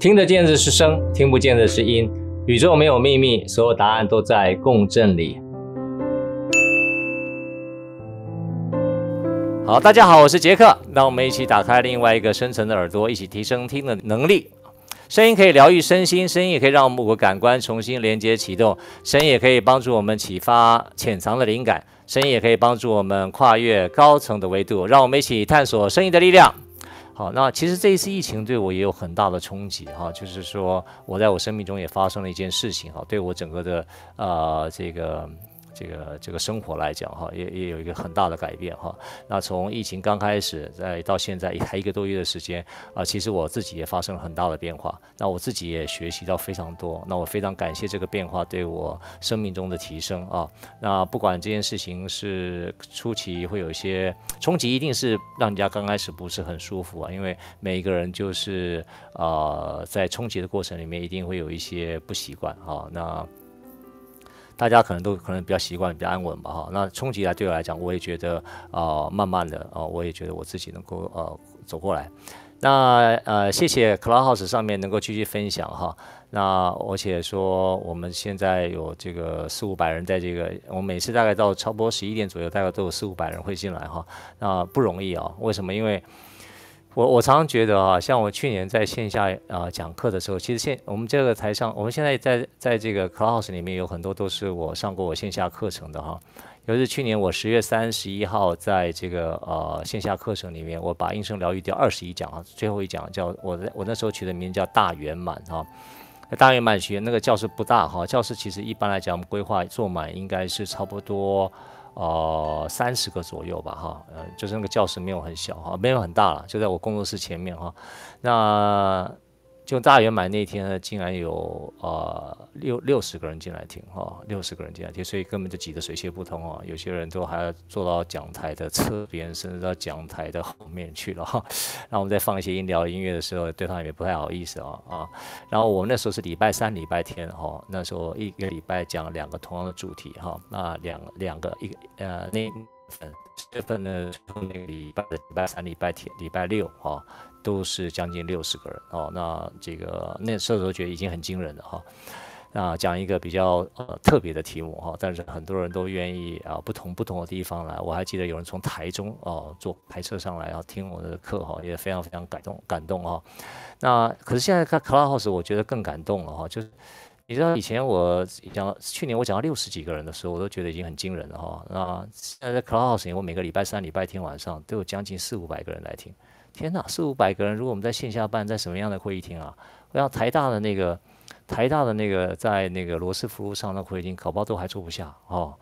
听得见的是声，听不见的是音。宇宙没有秘密，所有答案都在共振里。好，大家好，我是杰克。那我们一起打开另外一个深层的耳朵，一起提升听的能力。声音可以疗愈身心，声音也可以让我们感官重新连接启动，声音也可以帮助我们启发潜藏的灵感，声音也可以帮助我们跨越高层的维度。让我们一起探索声音的力量。好，那其实这一次疫情对我也有很大的冲击哈，就是说我在我生命中也发生了一件事情哈，对我整个的呃这个。这个这个生活来讲哈，也也有一个很大的改变哈。那从疫情刚开始在到现在一一个多月的时间啊，其实我自己也发生了很大的变化。那我自己也学习到非常多。那我非常感谢这个变化对我生命中的提升啊。那不管这件事情是初期会有一些冲击，一定是让人家刚开始不是很舒服啊。因为每一个人就是呃，在冲击的过程里面，一定会有一些不习惯啊。那大家可能都可能比较习惯，比较安稳吧，哈。那冲击来对我来讲，我也觉得，呃，慢慢的，呃，我也觉得我自己能够呃走过来。那呃，谢谢 Cloudhouse 上面能够继续分享，哈。那而且说我们现在有这个四五百人在这个，我每次大概到差不多十一点左右，大概都有四五百人会进来，哈。那不容易啊，为什么？因为我我常常觉得啊，像我去年在线下啊讲课的时候，其实现我们这个台上，我们现在在在这个 class 里面有很多都是我上过我线下课程的哈。尤其是去年我十月三十一号在这个呃线下课程里面，我把应声疗愈第二十一讲啊最后一讲，叫我我那时候取的名字叫大圆满哈。大圆满学那个教室不大哈，教室其实一般来讲我们规划坐满应该是差不多。哦，三十个左右吧，哈，呃，就是那个教室没有很小，哈，没有很大了，就在我工作室前面，哈，那。就大圆满那天呢，竟然有呃六六十个人进来听哈，六十个人进来听，所以根本就挤得水泄不通啊！有些人都还要坐到讲台的侧边，甚至到讲台的后面去了哈。然后我们在放一些音疗音乐的时候，对方也不太好意思啊啊。然后我们那时候是礼拜三、礼拜天哈，那时候一个礼拜讲两个同样的主题哈。那两两个一个呃那十月份呢，从那个礼拜礼拜三、礼拜天、礼拜六哈。都是将近六十个人哦，那这个那时候都觉得已经很惊人了哈。那讲一个比较呃特别的题目哈，但是很多人都愿意啊，不同不同的地方来。我还记得有人从台中哦做拍摄上来，然后听我的课哈，也非常非常感动感动啊。那可是现在看 c l a s House，我觉得更感动了哈。就是你知道以前我讲去年我讲到六十几个人的时候，我都觉得已经很惊人了哈。那现在 Class House，我每个礼拜三、礼拜天晚上都有将近四五百个人来听。天哪，四五百个人，如果我们在线下办，在什么样的会议厅啊？我要台大的那个，台大的那个，在那个罗斯福路上那会议厅，可包都还坐不下哦。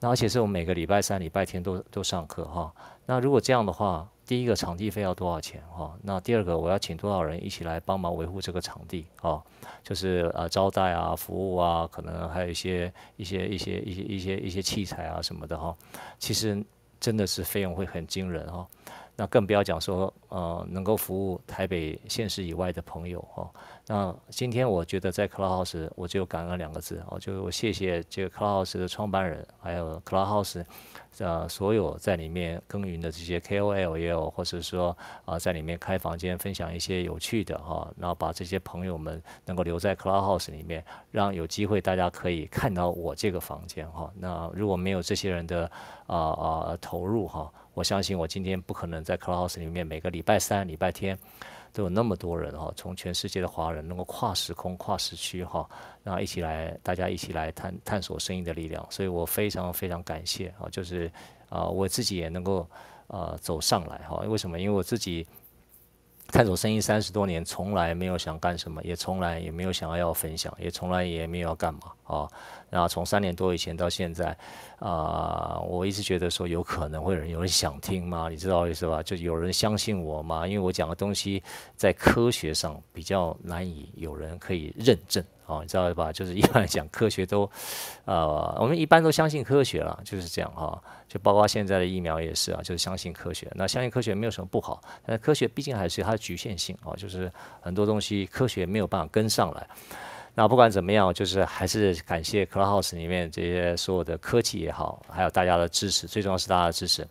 那而且是我们每个礼拜三、礼拜天都都上课哈。那如果这样的话，第一个场地费要多少钱哈？那第二个我要请多少人一起来帮忙维护这个场地啊？就是呃招待啊，服务啊，可能还有一些一些一些一些一些一些器材啊什么的哈。其实真的是费用会很惊人哈。那更不要讲说，呃，能够服务台北县市以外的朋友哈。那今天我觉得在 c l u h o u s e 我只有感恩两个字哦，就是我谢谢这个 c l u h o u s e 的创办人，还有 c l u h o u s e 呃，所有在里面耕耘的这些 KOL，也有或者说啊，在里面开房间分享一些有趣的哈，然后把这些朋友们能够留在 c l u h o u s e 里面，让有机会大家可以看到我这个房间哈。那如果没有这些人的啊啊投入哈。我相信我今天不可能在 c l u s e 里面每个礼拜三、礼拜天都有那么多人哈，从全世界的华人能够跨时空、跨时区哈，然后一起来，大家一起来探探索生意的力量。所以我非常非常感谢啊，就是啊，我自己也能够呃走上来哈。为什么？因为我自己探索生意三十多年，从来没有想干什么，也从来也没有想要要分享，也从来也没有要干嘛啊。然后从三年多以前到现在，啊，我一直觉得说有可能会有人有人想听吗？你知道意思吧？就有人相信我吗？因为我讲的东西在科学上比较难以有人可以认证啊，你知道吧？就是一般来讲科学都，呃，我们一般都相信科学了，就是这样哈。就包括现在的疫苗也是啊，就是相信科学。那相信科学没有什么不好，但科学毕竟还是它的局限性啊，就是很多东西科学没有办法跟上来。那不管怎么样，就是还是感谢 c l u b h o u s e 里面这些所有的科技也好，还有大家的支持，最重要是大家的支持。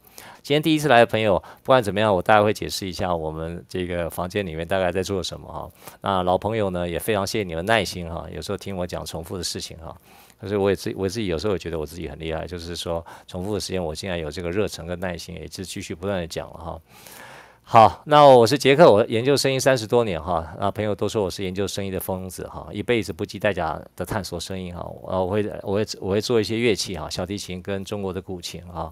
今天第一次来的朋友，不管怎么样，我大概会解释一下我们这个房间里面大概在做什么哈。那老朋友呢，也非常谢谢你们耐心哈，有时候听我讲重复的事情哈。可是我也自我自己有时候也觉得我自己很厉害，就是说重复的时间，我竟然有这个热忱跟耐心，也是继续不断的讲了哈。好，那我是杰克，我研究声音三十多年哈，啊，朋友都说我是研究声音的疯子哈，一辈子不计代价的探索声音哈，啊，我会我会我会做一些乐器哈，小提琴跟中国的古琴啊，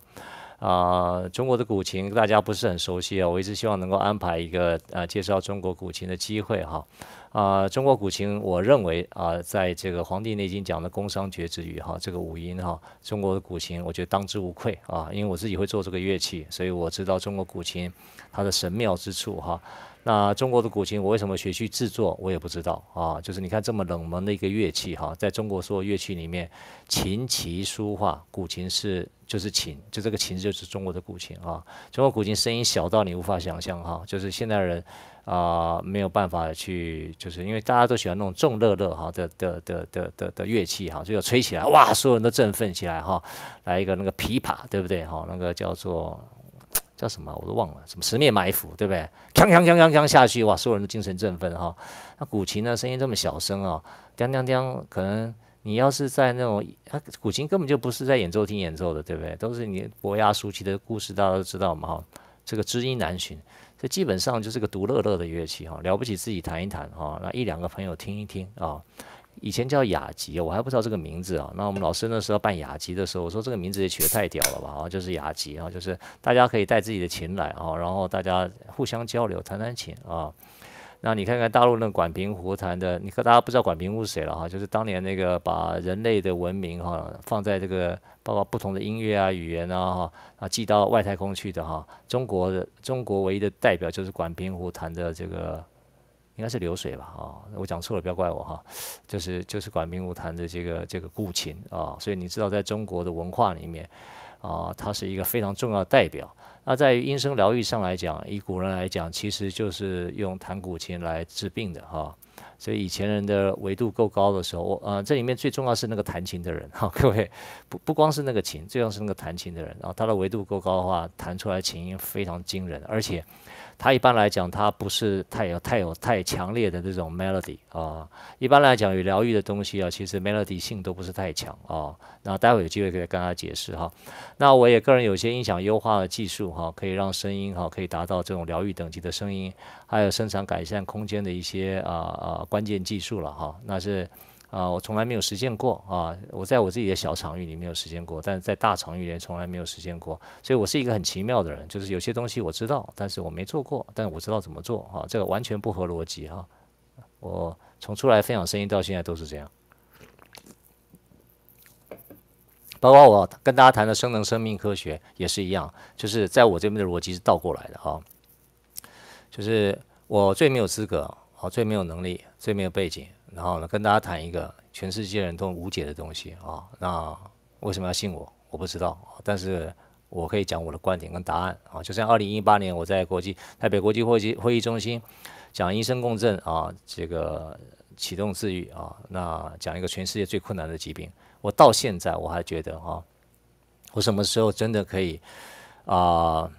啊，中国的古琴大家不是很熟悉啊，我一直希望能够安排一个啊，介绍中国古琴的机会哈。啊，中国古琴，我认为啊，在这个《黄帝内经》讲的“宫商角徵羽”哈，这个五音哈，中国的古琴，我觉得当之无愧啊。因为我自己会做这个乐器，所以我知道中国古琴它的神妙之处哈。那中国的古琴，我为什么学去制作，我也不知道啊。就是你看这么冷门的一个乐器哈，在中国所有乐器里面，琴棋书画，古琴是就是琴，就这个琴就是中国的古琴啊。中国古琴声音小到你无法想象哈，就是现代人。啊，没有办法去，就是因为大家都喜欢那种重乐乐哈的的的的的的乐器哈，就要吹起来，哇，所有人都振奋起来哈。来一个那个琵琶，对不对哈？那个叫做叫什么，我都忘了，什么十面埋伏，对不对？锵锵锵锵锵下去，哇，所有人都精神振奋哈。那古琴呢，声音这么小声啊，锵锵锵，可能你要是在那种，它古琴根本就不是在演奏厅演奏的，对不对？都是你伯牙叔齐的故事，大家都知道嘛哈。这个知音难寻。基本上就是个独乐乐的乐器哈，了不起自己弹一弹哈，那一两个朋友听一听啊。以前叫雅集，我还不知道这个名字啊。那我们老师那时候办雅集的时候，我说这个名字也取得太屌了吧？就是雅集啊，就是大家可以带自己的琴来啊，然后大家互相交流，弹弹琴啊。那你看看大陆那管平湖弹的，你可大家不知道管平湖是谁了哈？就是当年那个把人类的文明哈放在这个，包括不同的音乐啊、语言啊哈啊，寄到外太空去的哈。中国的中国唯一的代表就是管平湖弹的这个，应该是流水吧？啊，我讲错了，不要怪我哈。就是就是管平湖弹的这个这个故琴啊，所以你知道在中国的文化里面啊，他是一个非常重要的代表。那在音声疗愈上来讲，以古人来讲，其实就是用弹古琴来治病的哈。所以以前人的维度够高的时候，我呃这里面最重要是那个弹琴的人哈，各位不不光是那个琴，最重要是那个弹琴的人啊，他的维度够高的话，弹出来琴音非常惊人，而且。它一般来讲，它不是太有太有太强烈的这种 melody 啊。一般来讲，有疗愈的东西啊，其实 melody 性都不是太强啊。那待会有机会可以跟大家解释哈。那我也个人有些音响优化的技术哈，可以让声音哈可以达到这种疗愈等级的声音，还有声场改善空间的一些啊啊关键技术了哈。那是。啊，我从来没有实践过啊！我在我自己的小场域里没有实践过，但是在大场域里从来没有实践过。所以我是一个很奇妙的人，就是有些东西我知道，但是我没做过，但是我知道怎么做啊！这个完全不合逻辑啊！我从出来分享生意到现在都是这样，包括我跟大家谈的生能生命科学也是一样，就是在我这边的逻辑是倒过来的啊！就是我最没有资格，我最没有能力，最没有背景。然后呢，跟大家谈一个全世界人都无解的东西啊，那为什么要信我？我不知道，但是我可以讲我的观点跟答案啊。就像二零一八年我在国际台北国际会议会议中心讲医生共振啊，这个启动治愈啊，那讲一个全世界最困难的疾病，我到现在我还觉得哈，我什么时候真的可以啊，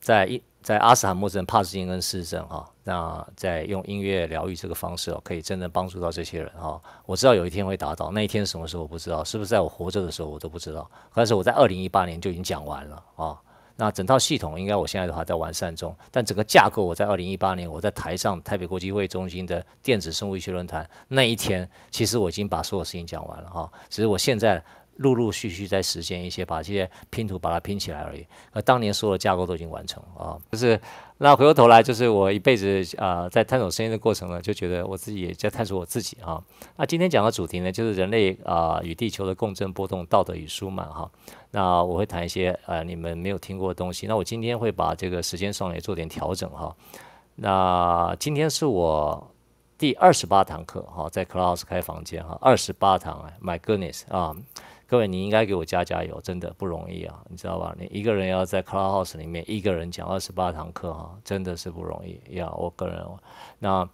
在一在阿斯坎默森帕斯金跟氏症哈。那在用音乐疗愈这个方式哦，可以真正帮助到这些人哈，我知道有一天会达到，那一天什么时候我不知道，是不是在我活着的时候我都不知道。但是我在二零一八年就已经讲完了啊。那整套系统应该我现在的话在完善中，但整个架构我在二零一八年我在台上台北国际会中心的电子生物医学论坛那一天，其实我已经把所有事情讲完了哈。只是我现在。陆陆续续在实现一些，把这些拼图把它拼起来而已。而当年所有的架构都已经完成啊，就是那回过头来，就是我一辈子啊，在探索声音的过程呢，就觉得我自己也在探索我自己啊。那今天讲的主题呢，就是人类啊与地球的共振波动、道德与舒曼哈。那我会谈一些呃你们没有听过的东西。那我今天会把这个时间上来做点调整哈。那今天是我第二十八堂课哈，在 c l 斯 s 开房间哈，二十八堂，My goodness 啊！各位，你应该给我加加油，真的不容易啊，你知道吧？你一个人要在 c l u b h o u s e 里面一个人讲二十八堂课哈，真的是不容易呀。我个人，那。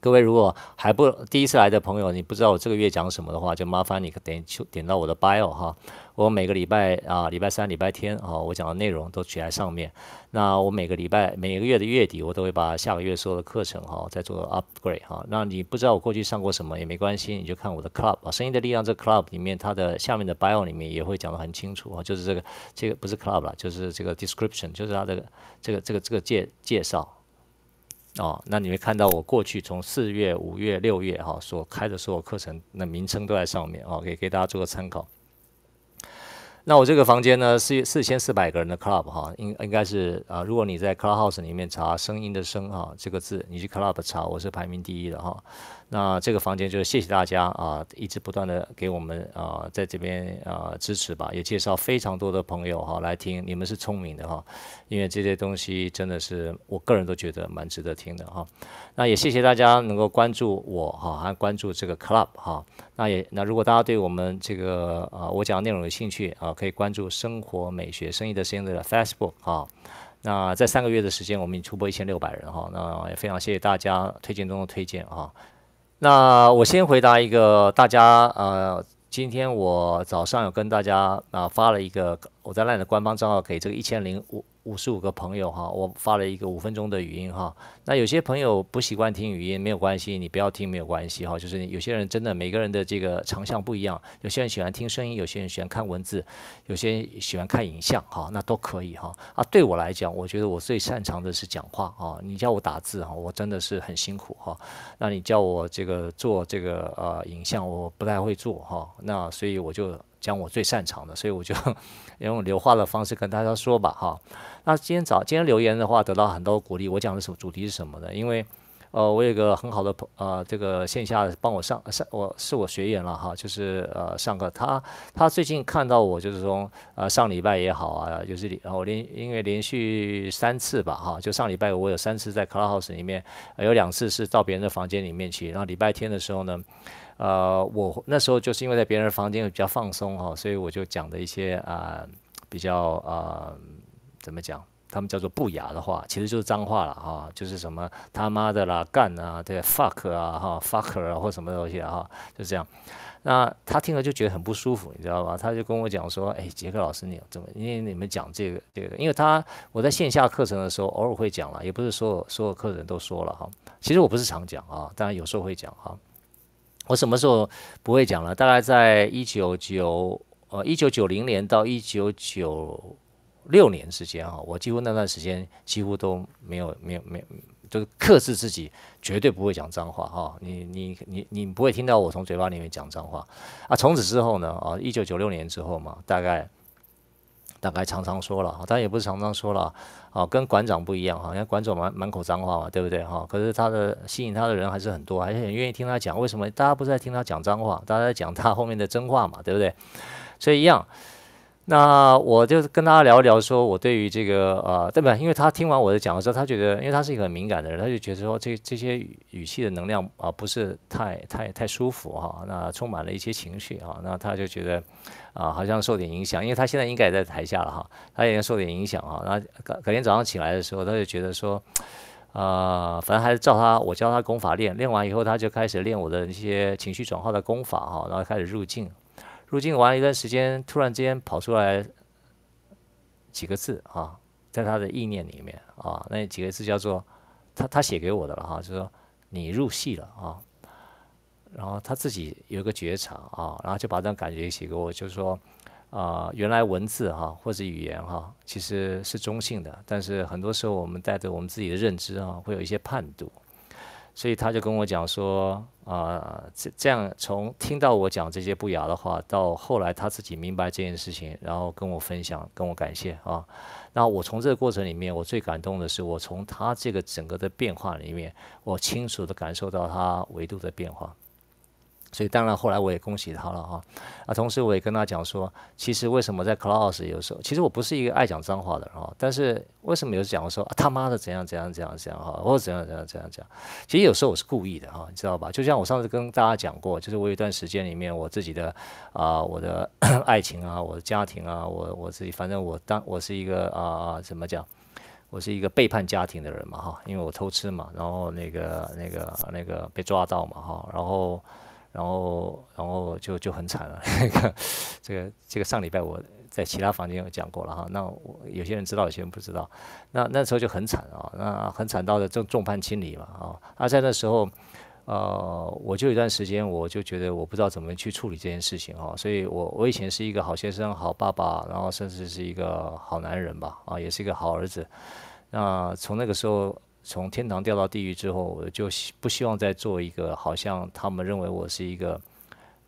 各位如果还不第一次来的朋友，你不知道我这个月讲什么的话，就麻烦你点点到我的 bio 哈。我每个礼拜啊，礼拜三、礼拜天啊，我讲的内容都写在上面。那我每个礼拜、每个月的月底，我都会把下个月所有的课程哈再做 upgrade 哈。那你不知道我过去上过什么也没关系，你就看我的 club 啊，声音的力量这 club 里面，它的下面的 bio 里面也会讲的很清楚啊。就是这个这个不是 club 了，就是这个 description，就是它这个这个这个这个介介绍。哦，那你会看到我过去从四月、五月、六月哈所开的所有课程，那名称都在上面哦，给给大家做个参考。那我这个房间呢，四四千四百个人的 club 哈，应应该是啊，如果你在 Clubhouse 里面查“声音的声”哈这个字，你去 club 查，我是排名第一的哈。那这个房间就是谢谢大家啊，一直不断的给我们啊在这边啊支持吧，也介绍非常多的朋友哈来听，你们是聪明的哈，因为这些东西真的是我个人都觉得蛮值得听的哈。那也谢谢大家能够关注我哈，还关注这个 club 哈。那也那如果大家对我们这个啊我讲的内容有兴趣啊，可以关注生活美学生意的生意的 facebook 啊。那在三个月的时间，我们已出播一千六百人哈，那也非常谢谢大家推荐中的推荐啊。那我先回答一个大家，呃，今天我早上有跟大家啊发了一个我在 LINE 的官方账号给这个一千零五。五十五个朋友哈，我发了一个五分钟的语音哈。那有些朋友不习惯听语音，没有关系，你不要听没有关系哈。就是有些人真的每个人的这个长项不一样，有些人喜欢听声音，有些人喜欢看文字，有些人喜欢看影像哈，那都可以哈。啊，对我来讲，我觉得我最擅长的是讲话啊。你叫我打字哈，我真的是很辛苦哈。那你叫我这个做这个呃影像，我不太会做哈。那所以我就。讲我最擅长的，所以我就 用留话的方式跟大家说吧，哈。那今天早今天留言的话，得到很多鼓励。我讲的主主题是什么呢？因为，呃，我有个很好的朋，呃，这个线下帮我上上，我是我学员了，哈，就是呃上课。他他最近看到我，就是从呃上礼拜也好啊，就是礼，然后连因为连续三次吧，哈，就上礼拜我有三次在 c l u b House 里面，有两次是到别人的房间里面去，然后礼拜天的时候呢。呃，我那时候就是因为在别人房间比较放松哈，所以我就讲的一些啊，比较啊，怎么讲？他们叫做不雅的话，其实就是脏话了哈，就是什么他妈的啦、干啊、对 fuck 啊、哈 fuck e r 啊或什么东西哈，就这样。那他听了就觉得很不舒服，你知道吧？他就跟我讲说：“哎，杰克老师，你怎么因为你们讲这个这个？因为他我在线下课程的时候偶尔会讲了，也不是所有所有客人都说了哈。其实我不是常讲啊，当然有时候会讲哈。”我什么时候不会讲了？大概在一九九呃一九九零年到一九九六年之间啊，我几乎那段时间几乎都没有没有没有，就是克制自己，绝对不会讲脏话哈。你你你你不会听到我从嘴巴里面讲脏话啊。从此之后呢，啊一九九六年之后嘛，大概大概常常说了，但也不是常常说了。哦，跟馆长不一样哈，你看馆长满满口脏话嘛，对不对哈？可是他的吸引他的人还是很多，还是很愿意听他讲。为什么大家不是在听他讲脏话？大家在讲他后面的真话嘛，对不对？所以一样。那我就跟大家聊一聊，说我对于这个，呃，对吧？因为他听完我的讲的时候，他觉得，因为他是一个很敏感的人，他就觉得说，这这些语语气的能量啊，不是太太太舒服哈。那充满了一些情绪啊，那他就觉得，啊，好像受点影响。因为他现在应该也在台下了哈，他应该受点影响哈。那隔隔天早上起来的时候，他就觉得说，呃，反正还是照他我教他功法练，练完以后他就开始练我的那些情绪转化的功法哈，然后开始入境。入境玩了一段时间，突然之间跑出来几个字啊，在他的意念里面啊，那几个字叫做他他写给我的了哈，就说你入戏了啊，然后他自己有一个觉察啊，然后就把这种感觉写给我，就是说啊，原来文字哈或者语言哈其实是中性的，但是很多时候我们带着我们自己的认知啊，会有一些判度。所以他就跟我讲说，啊，这这样从听到我讲这些不雅的话，到后来他自己明白这件事情，然后跟我分享，跟我感谢啊。那我从这个过程里面，我最感动的是，我从他这个整个的变化里面，我清楚的感受到他维度的变化。所以当然，后来我也恭喜他了哈。啊，同时我也跟他讲说，其实为什么在 c l a u s 有时候，其实我不是一个爱讲脏话的人哈。但是为什么有时讲我说他妈的怎样怎样怎样怎样哈，或者怎样怎样怎样讲？其实有时候我是故意的哈，你知道吧？就像我上次跟大家讲过，就是我有一段时间里面，我自己的啊，我的 爱情啊，我的家庭啊，我我自己，反正我当我是一个啊怎么讲？我是一个背叛家庭的人嘛哈，因为我偷吃嘛，然后那个那个那个被抓到嘛哈，然后。然后，然后就就很惨了。这 个，这个，这个上礼拜我在其他房间有讲过了哈。那我有些人知道，有些人不知道。那那时候就很惨啊，那很惨到的众众叛亲离嘛啊。而在那时候，呃，我就有一段时间，我就觉得我不知道怎么去处理这件事情哈。所以我我以前是一个好先生、好爸爸，然后甚至是一个好男人吧，啊，也是一个好儿子。那从那个时候。从天堂掉到地狱之后，我就不希望再做一个好像他们认为我是一个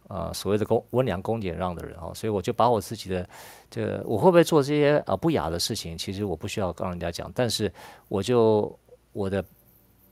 呃所谓的公温良恭俭让的人哦，所以我就把我自己的这我会不会做这些呃不雅的事情，其实我不需要跟人家讲，但是我就我的。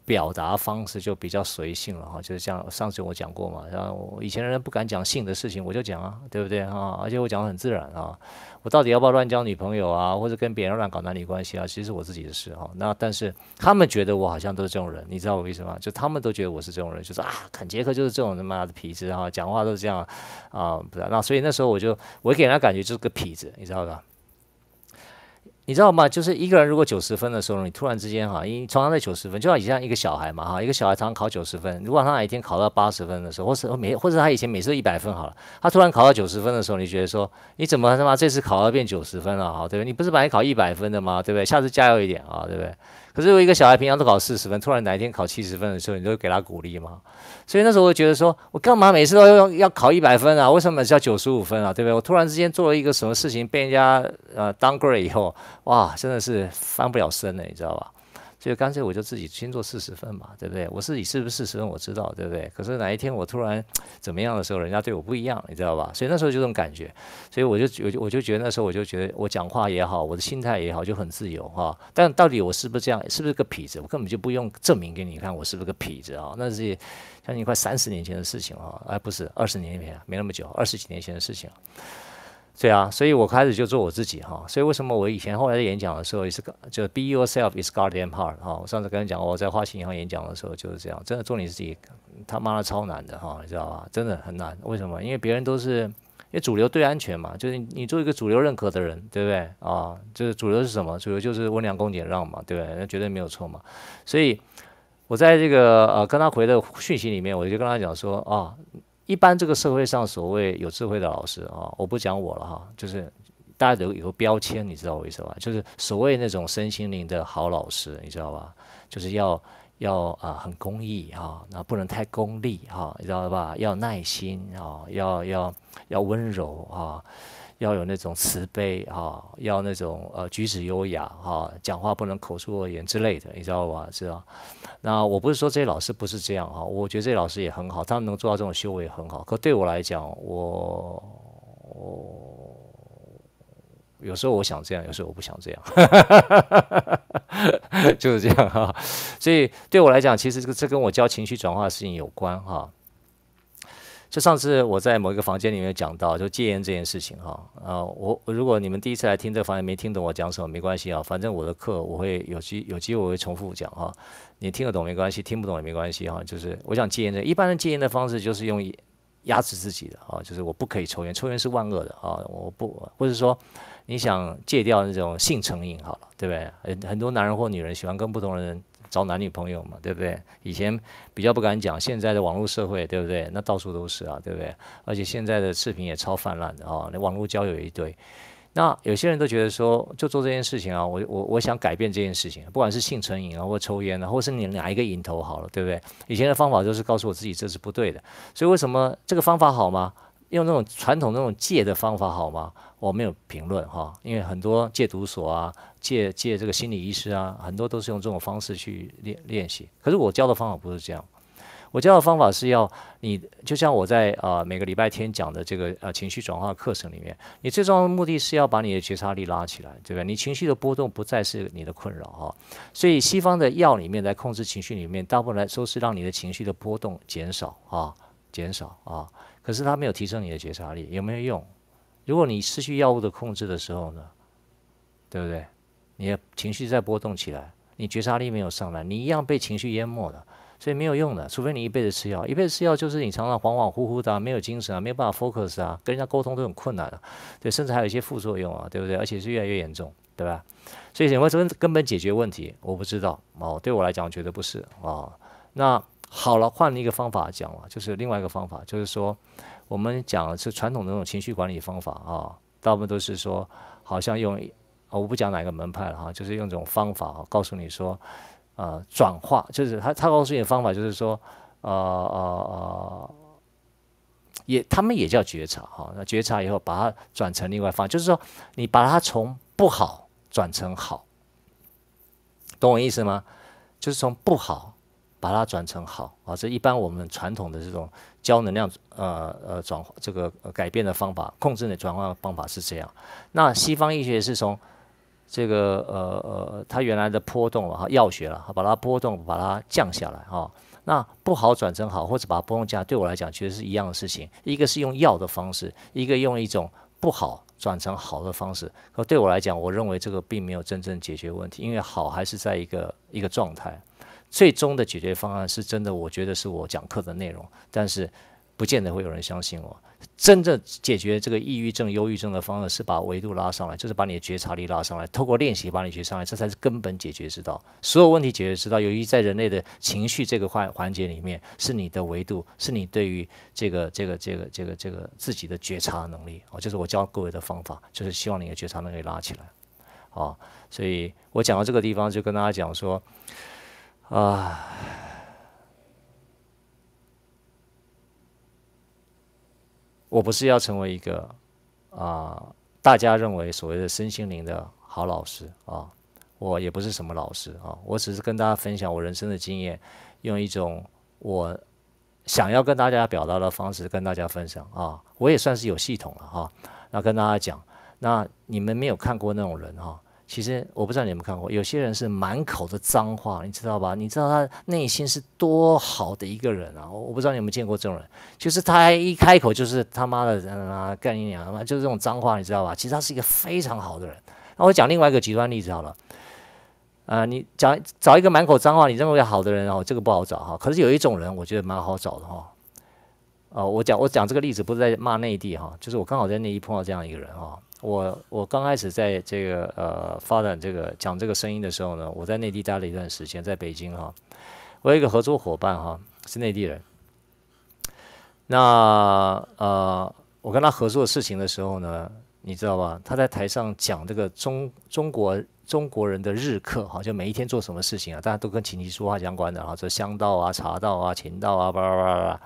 表达方式就比较随性了哈，就是像上次我讲过嘛，然后以前的人不敢讲性的事情，我就讲啊，对不对哈？而且我讲的很自然啊。我到底要不要乱交女朋友啊，或者跟别人乱搞男女关系啊？其实我自己的事哈。那但是他们觉得我好像都是这种人，你知道我意思吗？就他们都觉得我是这种人，就是啊，肯杰克就是这种他妈的痞子哈，讲话都是这样啊，不是？那所以那时候我就，我给人家感觉就是个痞子，你知道吧？你知道吗？就是一个人如果九十分的时候，你突然之间哈，因常常在九十分，就像以前一个小孩嘛哈，一个小孩常常考九十分。如果他哪一天考到八十分的时候，或是每或者他以前每次都一百分好了，他突然考到九十分的时候，你觉得说你怎么他妈这次考了变九十分了哈，对不对？你不是本来考一百分的吗？对不对？下次加油一点啊，对不对？可是我一个小孩平常都考四十分，突然哪一天考七十分的时候，你就会给他鼓励嘛。所以那时候我觉得说，我干嘛每次都要要考一百分啊？为什么叫要九十五分啊？对不对？我突然之间做了一个什么事情，被人家呃 downgrade 以后，哇，真的是翻不了身了，你知道吧？就干脆我就自己先做四十份嘛，对不对？我自己是不是四十份我知道，对不对？可是哪一天我突然怎么样的时候，人家对我不一样，你知道吧？所以那时候就这种感觉，所以我就我就我就觉得那时候我就觉得我讲话也好，我的心态也好就很自由哈。但到底我是不是这样？是不是个痞子？我根本就不用证明给你看，我是不是个痞子啊？那是将近快三十年前的事情了，哎，不是二十年前，没那么久，二十几年前的事情。对啊，所以我开始就做我自己哈，所以为什么我以前后来在演讲的时候也是，就 be yourself is god damn hard 哈，我上次跟你讲我在花旗银行演讲的时候就是这样，真的做你自己，他妈的超难的哈，你知道吧？真的很难，为什么？因为别人都是，因为主流对安全嘛，就是你做一个主流认可的人，对不对啊？就是主流是什么？主流就是温良恭俭让嘛，对不对？那绝对没有错嘛。所以我在这个呃跟他回的讯息里面，我就跟他讲说啊。一般这个社会上所谓有智慧的老师啊，我不讲我了哈，就是大家都有个标签，你知道我意思吧？就是所谓那种身心灵的好老师，你知道吧？就是要要啊很公益哈，那不能太功利哈，你知道吧？要耐心啊，要要要温柔啊。要有那种慈悲哈，要那种呃举止优雅哈，讲话不能口出恶言之类的，你知道吧？是吧？那我不是说这些老师不是这样哈，我觉得这些老师也很好，他们能做到这种修为很好。可对我来讲，我我有时候我想这样，有时候我不想这样，就是这样哈。所以对我来讲，其实这个这跟我教情绪转化的事情有关哈。就上次我在某一个房间里面讲到，就戒烟这件事情哈，啊，我如果你们第一次来听这房间没听懂我讲什么没关系啊，反正我的课我会有机有机会我会重复讲哈，你听得懂没关系，听不懂也没关系哈，就是我想戒烟的，一般人戒烟的方式就是用压制自己的啊，就是我不可以抽烟，抽烟是万恶的啊，我不或者说你想戒掉那种性成瘾好了，对不对？很很多男人或女人喜欢跟不同的人。找男女朋友嘛，对不对？以前比较不敢讲，现在的网络社会，对不对？那到处都是啊，对不对？而且现在的视频也超泛滥的啊，那网络交友一堆。那有些人都觉得说，就做这件事情啊，我我我想改变这件事情，不管是性成瘾啊，或抽烟啊，或是你哪一个瘾头好了，对不对？以前的方法就是告诉我自己这是不对的，所以为什么这个方法好吗？用那种传统那种戒的方法好吗？我没有评论哈，因为很多戒毒所啊、戒戒这个心理医师啊，很多都是用这种方式去练练习。可是我教的方法不是这样，我教的方法是要你，就像我在呃每个礼拜天讲的这个呃情绪转化课程里面，你最重要的目的是要把你的觉察力拉起来，对不对？你情绪的波动不再是你的困扰哈。所以西方的药里面在控制情绪里面，大部分来说是让你的情绪的波动减少啊，减少啊。可是它没有提升你的觉察力，有没有用？如果你失去药物的控制的时候呢，对不对？你的情绪在波动起来，你觉察力没有上来，你一样被情绪淹没的，所以没有用的。除非你一辈子吃药，一辈子吃药就是你常常恍恍惚惚的，没有精神啊，没有办法 focus 啊，跟人家沟通都很困难的，对，甚至还有一些副作用啊，对不对？而且是越来越严重，对吧？所以怎么根根本解决问题，我不知道哦。对我来讲，觉得不是哦。那好了，换一个方法讲了，就是另外一个方法，就是说。我们讲是传统的那种情绪管理方法啊，大部分都是说，好像用，我不讲哪个门派了哈，就是用这种方法，告诉你说，呃，转化，就是他他告诉你的方法就是说，呃呃呃，也他们也叫觉察哈，那觉察以后把它转成另外方，就是说你把它从不好转成好，懂我意思吗？就是从不好把它转成好啊，这一般我们传统的这种。交能量呃呃转化这个改变的方法，控制的转化方法是这样。那西方医学是从这个呃呃它原来的波动了哈，药学了，把它波动把它降下来哈。那不好转成好，或者把波动降，对我来讲其实是一样的事情。一个是用药的方式，一个用一种不好转成好的方式。可对我来讲，我认为这个并没有真正解决问题，因为好还是在一个一个状态。最终的解决方案是真的，我觉得是我讲课的内容，但是不见得会有人相信我。真正解决这个抑郁症、忧郁症的方案是把维度拉上来，就是把你的觉察力拉上来，透过练习把你觉上来，这才是根本解决之道。所有问题解决之道，由于在人类的情绪这个环环节里面，是你的维度，是你对于这个、这个、这个、这个、这个自己的觉察能力。哦，这是我教各位的方法，就是希望你的觉察能力拉起来。哦。所以我讲到这个地方，就跟大家讲说。啊！我不是要成为一个啊，大家认为所谓的身心灵的好老师啊，我也不是什么老师啊，我只是跟大家分享我人生的经验，用一种我想要跟大家表达的方式跟大家分享啊。我也算是有系统了哈，那跟大家讲，那你们没有看过那种人哈。其实我不知道你有没有看过，有些人是满口的脏话，你知道吧？你知道他内心是多好的一个人啊！我不知道你有没有见过这种人，就是他一开口就是他妈的，嗯啊，干你娘，就是这种脏话，你知道吧？其实他是一个非常好的人。那我讲另外一个极端例子好了，啊，你讲找一个满口脏话，你认为好的人哦，这个不好找哈。可是有一种人，我觉得蛮好找的哈。哦，我讲我讲这个例子不是在骂内地哈，就是我刚好在内地碰到这样一个人哈。我我刚开始在这个呃发展这个讲这个声音的时候呢，我在内地待了一段时间，在北京哈，我有一个合作伙伴哈是内地人，那呃我跟他合作事情的时候呢，你知道吧？他在台上讲这个中中国中国人的日课哈，就每一天做什么事情啊，大家都跟琴棋书画相关的哈，这香道啊、茶道啊、琴道啊，叭叭叭。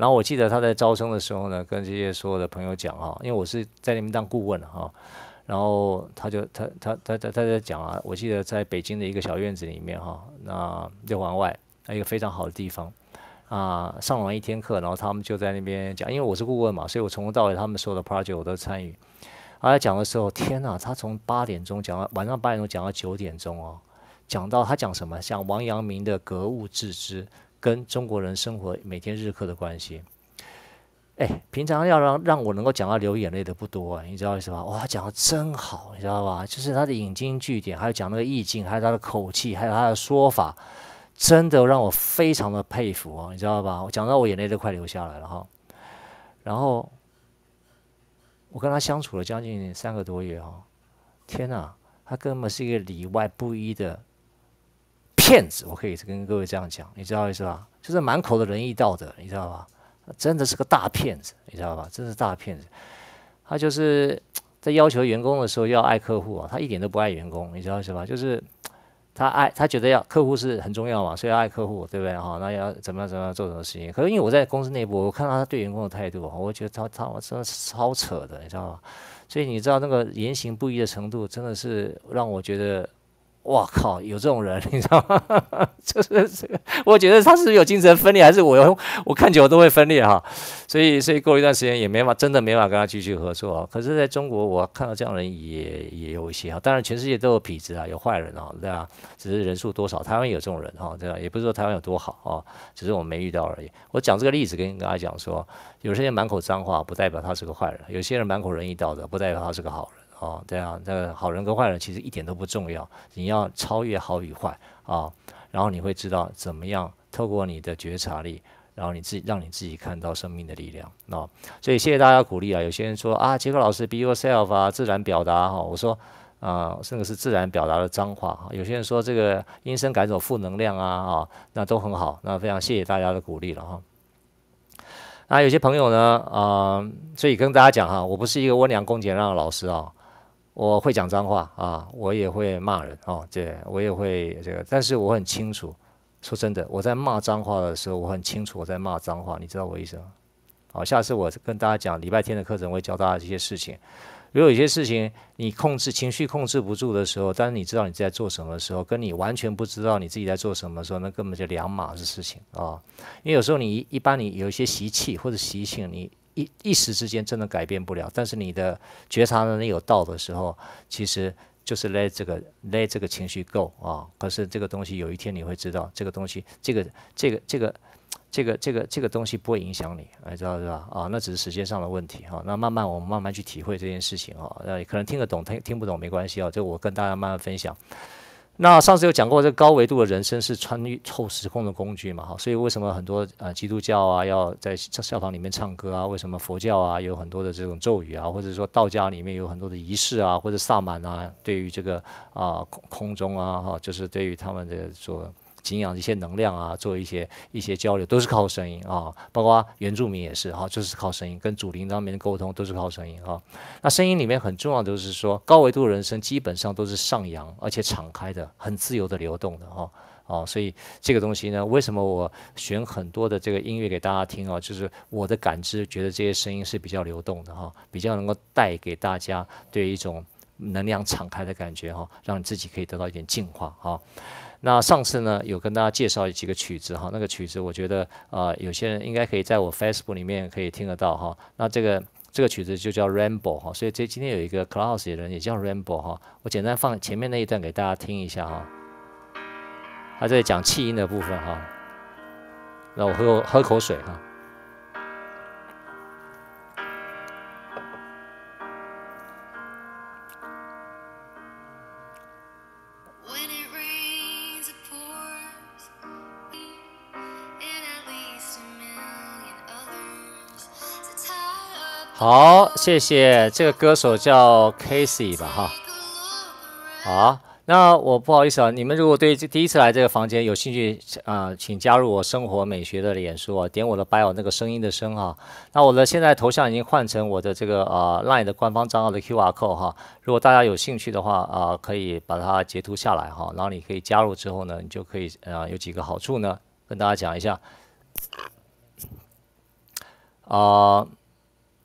然后我记得他在招生的时候呢，跟这些所有的朋友讲哈，因为我是在那边当顾问哈，然后他就他他他他他在讲啊，我记得在北京的一个小院子里面哈，那六环外，那一个非常好的地方啊，上完一天课，然后他们就在那边讲，因为我是顾问嘛，所以我从头到尾他们所有的 project 我都参与。他在讲的时候，天呐，他从八点钟讲到晚上八点钟讲到九点钟哦，讲到他讲什么，讲王阳明的格物致知。跟中国人生活每天日课的关系，哎，平常要让让我能够讲到流眼泪的不多，你知道为什么？哇，讲的真好，你知道吧？就是他的引经据典，还有讲那个意境，还有他的口气，还有他的说法，真的让我非常的佩服啊，你知道吧？我讲到我眼泪都快流下来了哈。然后我跟他相处了将近三个多月哦，天哪，他根本是一个里外不一的。骗子，我可以跟各位这样讲，你知道意思吧？就是满口的仁义道德，你知道吧？真的是个大骗子，你知道吧？真是大骗子。他就是在要求员工的时候要爱客户啊，他一点都不爱员工，你知道是吧？就是他爱，他觉得要客户是很重要嘛，所以要爱客户，对不对哈，那要怎么样怎么样做什么事情？可是因为我在公司内部，我看到他对员工的态度，我觉得他他真的是超扯的，你知道吗？所以你知道那个言行不一的程度，真的是让我觉得。哇靠！有这种人，你知道吗？就是这个，我觉得他是有精神分裂，还是我我看久了都会分裂哈。所以，所以过一段时间也没法，真的没法跟他继续合作啊。可是，在中国，我看到这样人也也有一些啊。当然，全世界都有痞子啊，有坏人啊，对吧？只是人数多少，台湾有这种人哈，对吧？也不是说台湾有多好啊，只是我没遇到而已。我讲这个例子，跟大家讲说，有些人满口脏话，不代表他是个坏人；有些人满口仁义道德，不代表他是个好人。哦，对啊，那好人跟坏人其实一点都不重要，你要超越好与坏啊，然后你会知道怎么样透过你的觉察力，然后你自己让你自己看到生命的力量哦、所以谢谢大家鼓励啊。有些人说啊，杰克老师，be yourself 啊，自然表达哈。我说啊，这个是自然表达的脏话哈。有些人说这个音声赶走负能量啊啊，那都很好，那非常谢谢大家的鼓励了哈。啊，有些朋友呢，啊，所以跟大家讲哈，我不是一个温良恭俭让老师啊。我会讲脏话啊，我也会骂人哦，这我也会这个，但是我很清楚，说真的，我在骂脏话的时候，我很清楚我在骂脏话，你知道我意思吗？好，下次我跟大家讲礼拜天的课程，会教大家这些事情。如果有些事情你控制情绪控制不住的时候，但是你知道你在做什么的时候，跟你完全不知道你自己在做什么的时候，那根本就两码子事情啊。因为有时候你一般你有一些习气或者习性，你。一一时之间真的改变不了，但是你的觉察能力有到的时候，其实就是 let 这个 let 这个情绪 go 啊。可是这个东西有一天你会知道，这个东西，这个这个这个这个这个这个东西不会影响你，你知道是吧？啊，那只是时间上的问题啊。那慢慢我们慢慢去体会这件事情啊。可能听得懂，听听不懂没关系啊。这我跟大家慢慢分享。那上次有讲过，这高维度的人生是穿越透时空的工具嘛？哈，所以为什么很多呃基督教啊要在教堂里面唱歌啊？为什么佛教啊有很多的这种咒语啊？或者说道家里面有很多的仪式啊，或者萨满啊，对于这个啊空空中啊哈，就是对于他们的说。景仰一些能量啊，做一些一些交流，都是靠声音啊。包括原住民也是哈，就是靠声音，跟祖灵当面的沟通都是靠声音啊。那声音里面很重要的就是说，高维度的人生基本上都是上扬，而且敞开的，很自由的流动的哈。哦，所以这个东西呢，为什么我选很多的这个音乐给大家听啊？就是我的感知觉得这些声音是比较流动的哈，比较能够带给大家对一种能量敞开的感觉哈，让你自己可以得到一点净化哈。那上次呢有跟大家介绍几个曲子哈，那个曲子我觉得呃有些人应该可以在我 Facebook 里面可以听得到哈。那这个这个曲子就叫 Rainbow 哈，所以这今天有一个 Clouds 的人也叫 Rainbow 哈，我简单放前面那一段给大家听一下哈，他在讲气音的部分哈。那我喝喝口水哈。好，谢谢。这个歌手叫 Casey 吧，哈。好，那我不好意思啊，你们如果对第一次来这个房间有兴趣啊，请加入我生活美学的脸书啊，点我的 bio 那个声音的声啊。那我的现在头像已经换成我的这个呃 Line 的官方账号的 q r code 哈。如果大家有兴趣的话啊，可以把它截图下来哈，然后你可以加入之后呢，你就可以呃有几个好处呢，跟大家讲一下啊。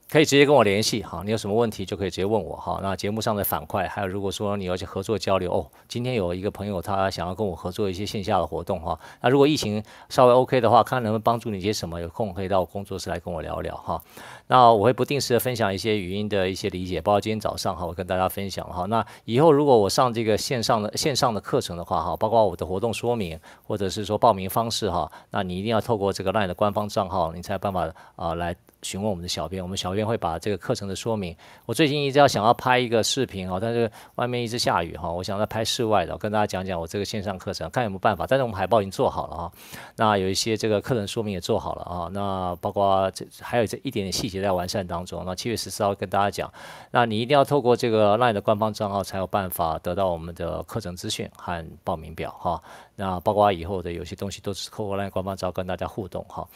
可以直接跟我联系，好，你有什么问题就可以直接问我，好。那节目上的反馈，还有如果说你要去合作交流哦，今天有一个朋友他想要跟我合作一些线下的活动哈，那如果疫情稍微 OK 的话，看能不能帮助你一些什么，有空可以到我工作室来跟我聊聊哈。那我会不定时的分享一些语音的一些理解，包括今天早上哈，我跟大家分享哈。那以后如果我上这个线上的线上的课程的话哈，包括我的活动说明或者是说报名方式哈，那你一定要透过这个 LINE 的官方账号，你才有办法啊来。询问我们的小编，我们小编会把这个课程的说明。我最近一直要想要拍一个视频哈，但是外面一直下雨哈，我想要拍室外的，跟大家讲讲我这个线上课程，看有没有办法。但是我们海报已经做好了哈，那有一些这个课程说明也做好了啊，那包括这还有这一点点细节在完善当中。那七月十四号跟大家讲，那你一定要透过这个 LINE 的官方账号才有办法得到我们的课程资讯和报名表哈。那包括以后的有些东西都是透过 LINE 官方账号跟大家互动哈。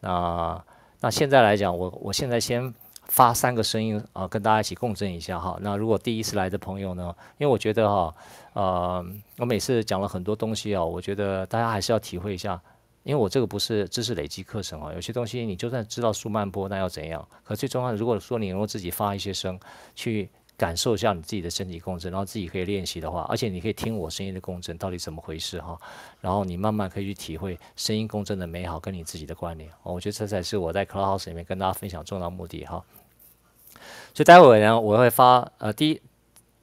那。那现在来讲，我我现在先发三个声音啊，跟大家一起共振一下哈。那如果第一次来的朋友呢，因为我觉得哈，呃，我每次讲了很多东西啊，我觉得大家还是要体会一下，因为我这个不是知识累积课程啊，有些东西你就算知道舒曼波那要怎样，可最重要的如果说你能够自己发一些声去。感受一下你自己的身体共振，然后自己可以练习的话，而且你可以听我声音的共振到底怎么回事哈，然后你慢慢可以去体会声音共振的美好跟你自己的关联。我觉得这才是我在 c l u b House 里面跟大家分享重要目的哈。所以待会呢，我会发呃第一。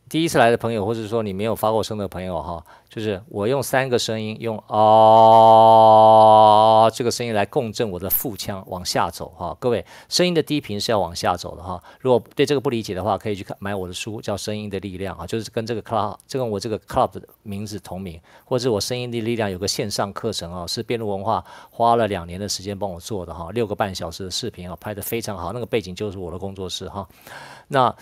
第一次来的朋友，或者说你没有发过声的朋友，哈，就是我用三个声音，用啊这个声音来共振我的腹腔，往下走，哈，各位，声音的低频是要往下走的，哈。如果对这个不理解的话，可以去看买我的书，叫《声音的力量》啊，就是跟这个 club，这跟我这个 club 的名字同名，或者我声音的力量有个线上课程啊，是边论文化花了两年的时间帮我做的哈，六个半小时的视频啊，拍的非常好，那个背景就是我的工作室哈，那。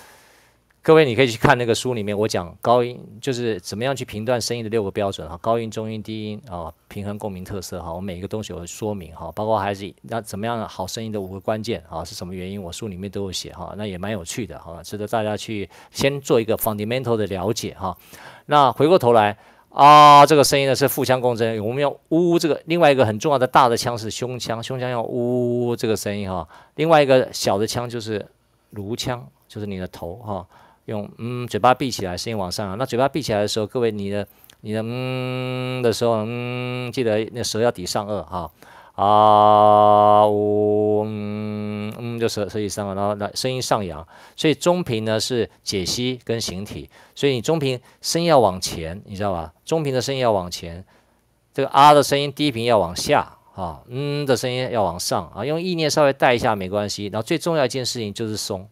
各位，你可以去看那个书里面，我讲高音就是怎么样去评断声音的六个标准哈，高音、中音、低音啊，平衡、共鸣、特色哈，我每一个东西有说明哈，包括还是那怎么样好声音的五个关键啊，是什么原因，我书里面都有写哈，那也蛮有趣的哈，值得大家去先做一个 fundamental 的了解哈。那回过头来啊，这个声音呢是腹腔共振，我们要呜呜这个；另外一个很重要的大的腔是胸腔，胸腔要呜呜呜这个声音哈；另外一个小的腔就是颅腔，就是你的头哈。用嗯，嘴巴闭起来，声音往上。那嘴巴闭起来的时候，各位，你的你的嗯的时候，嗯，记得那舌要抵上颚啊啊，嗯嗯，就舌舌抵上颚，然后那声音上扬。所以中频呢是解析跟形体，所以你中频声音要往前，你知道吧？中频的声音要往前，这个啊的声音低频要往下啊，嗯的声音要往上啊，用意念稍微带一下没关系。然后最重要一件事情就是松。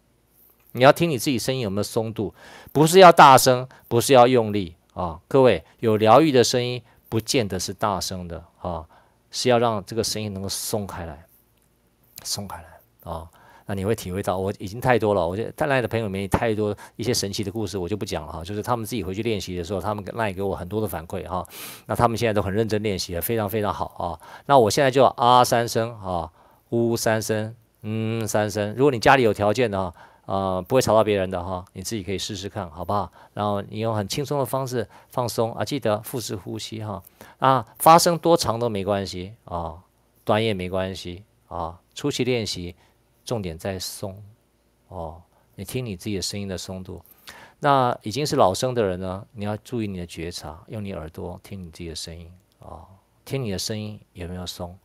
你要听你自己声音有没有松度，不是要大声，不是要用力啊。各位，有疗愈的声音，不见得是大声的啊，是要让这个声音能够松开来，松开来啊。那你会体会到，我已经太多了。我觉得在的朋友们也太多一些神奇的故事，我就不讲了。哈，就是他们自己回去练习的时候，他们那也给我很多的反馈哈。那他们现在都很认真练习，非常非常好啊。那我现在就啊三声啊，呜三声，嗯三声。如果你家里有条件的啊。呃，不会吵到别人的哈，你自己可以试试看，好不好？然后你用很轻松的方式放松啊，记得腹式呼吸哈啊，发声多长都没关系啊，短也没关系啊。初期练习，重点在松哦，你听你自己的声音的松度。那已经是老生的人呢，你要注意你的觉察，用你耳朵听你自己的声音啊，听你的声音有没有松？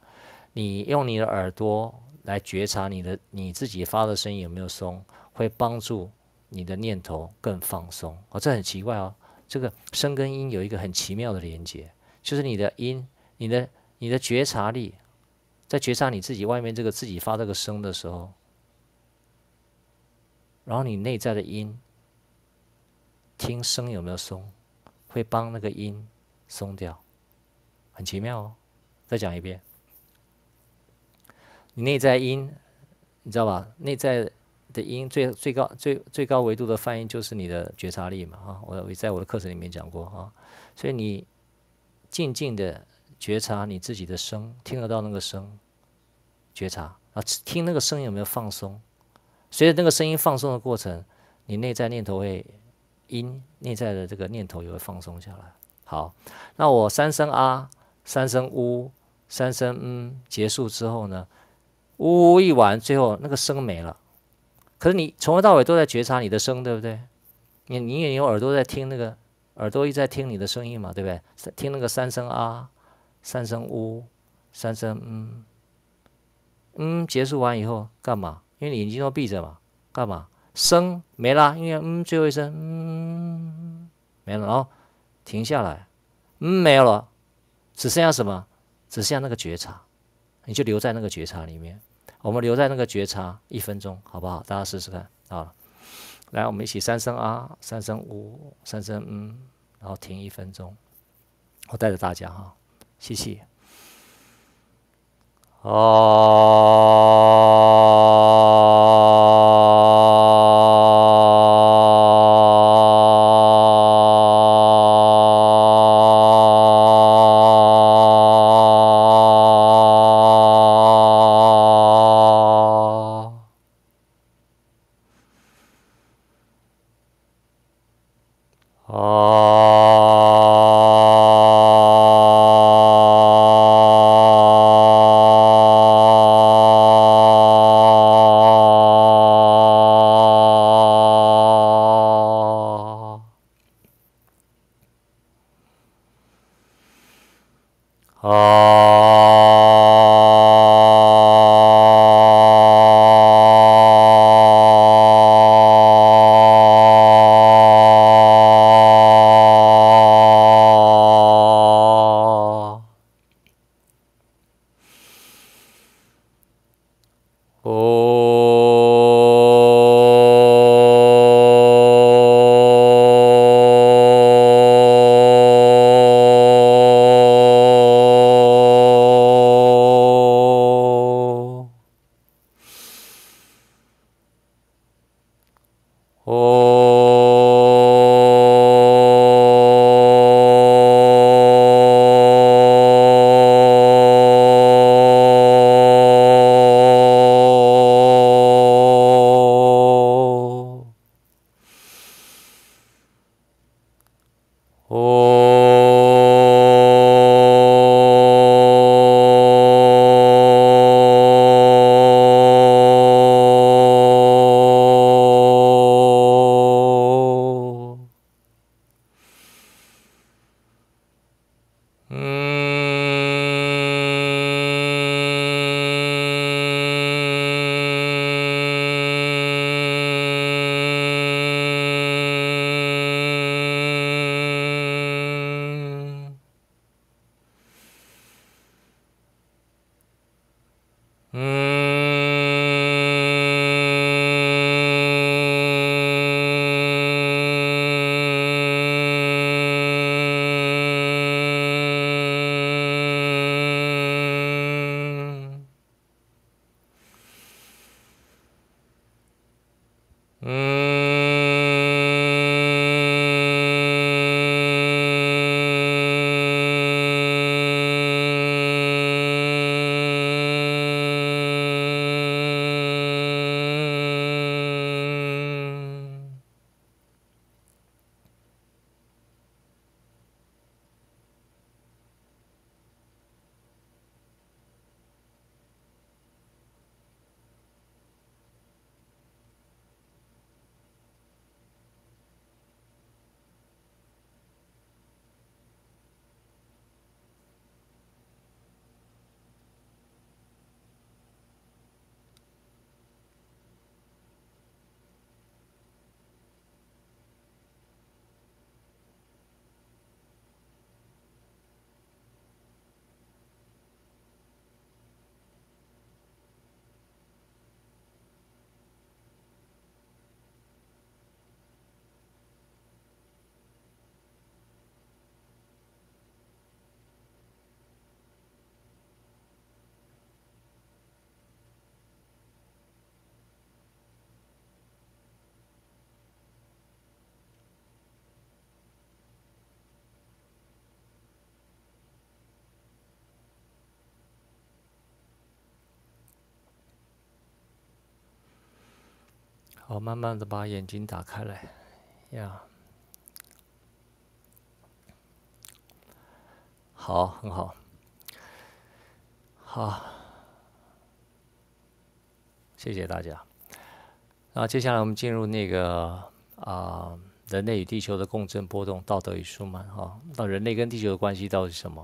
你用你的耳朵来觉察你的你自己发的声音有没有松？会帮助你的念头更放松哦，这很奇怪哦。这个声跟音有一个很奇妙的连接，就是你的音、你的、你的觉察力，在觉察你自己外面这个自己发这个声的时候，然后你内在的音，听声有没有松，会帮那个音松掉，很奇妙哦。再讲一遍，你内在音，你知道吧？内在。的音最最高最最高维度的发音就是你的觉察力嘛啊，我我在我的课程里面讲过啊，所以你静静的觉察你自己的声，听得到那个声，觉察啊，听那个声音有没有放松？随着那个声音放松的过程，你内在念头会阴，内在的这个念头也会放松下来。好，那我三声啊，三声呜，三声嗯，结束之后呢，呜一完，最后那个声没了。可是你从头到尾都在觉察你的声，对不对？你你也有耳朵在听那个，耳朵一直在听你的声音嘛，对不对？听那个三声啊，三声呜，三声嗯嗯，结束完以后干嘛？因为你眼睛都闭着嘛，干嘛？声没了，因为嗯最后一声嗯没了，然后停下来，嗯没有了，只剩下什么？只剩下那个觉察，你就留在那个觉察里面。我们留在那个觉察，一分钟，好不好？大家试试看啊！来，我们一起三声啊，三声呜，三声嗯，然后停一分钟。我带着大家哈，谢谢。哦。Oh. 好，慢慢的把眼睛打开来，呀，好，很好，好，谢谢大家。那接下来我们进入那个啊，人类与地球的共振波动，道德与舒曼哈，那人类跟地球的关系到底什么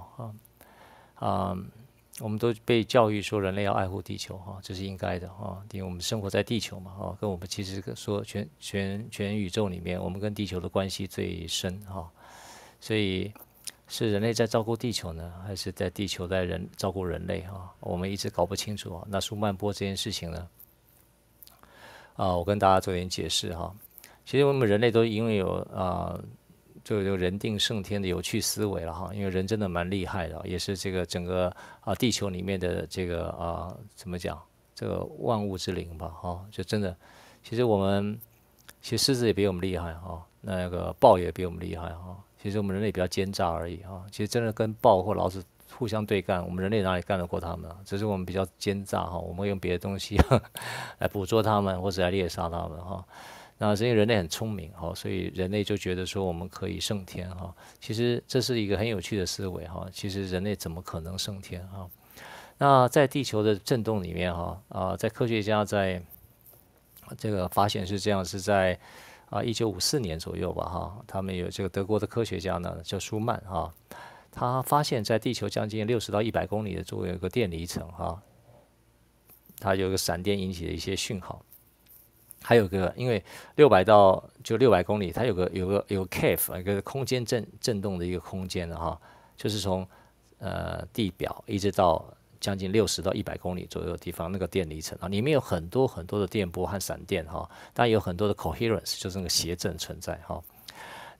啊？啊。我们都被教育说人类要爱护地球哈，这是应该的哈，因为我们生活在地球嘛哈，跟我们其实说全全全宇宙里面，我们跟地球的关系最深哈，所以是人类在照顾地球呢，还是在地球在人照顾人类哈？我们一直搞不清楚啊。那舒曼波这件事情呢？啊，我跟大家做一点解释哈，其实我们人类都因为有啊。就就人定胜天的有趣思维了哈，因为人真的蛮厉害的，也是这个整个啊地球里面的这个啊怎么讲，这个万物之灵吧哈，就真的，其实我们其实狮子也比我们厉害哈，那个豹也比我们厉害哈，其实我们人类比较奸诈而已哈，其实真的跟豹或老虎互相对干，我们人类哪里干得过他们？只是我们比较奸诈哈，我们用别的东西 来捕捉他们或者来猎杀他们哈。那是因为人类很聪明哈，所以人类就觉得说我们可以胜天哈。其实这是一个很有趣的思维哈。其实人类怎么可能胜天哈？那在地球的震动里面哈，啊，在科学家在，这个发现是这样，是在啊一九五四年左右吧哈。他们有这个德国的科学家呢叫舒曼哈，他发现在地球将近六十到一百公里的周围有个电离层哈，它有个闪电引起的一些讯号。还有个，因为六百到就六百公里，它有个有个有个 cave，一个空间震震动的一个空间的哈，就是从呃地表一直到将近六十到一百公里左右的地方那个电离层啊，里面有很多很多的电波和闪电哈，但有很多的 coherence，就是那个谐振存在哈。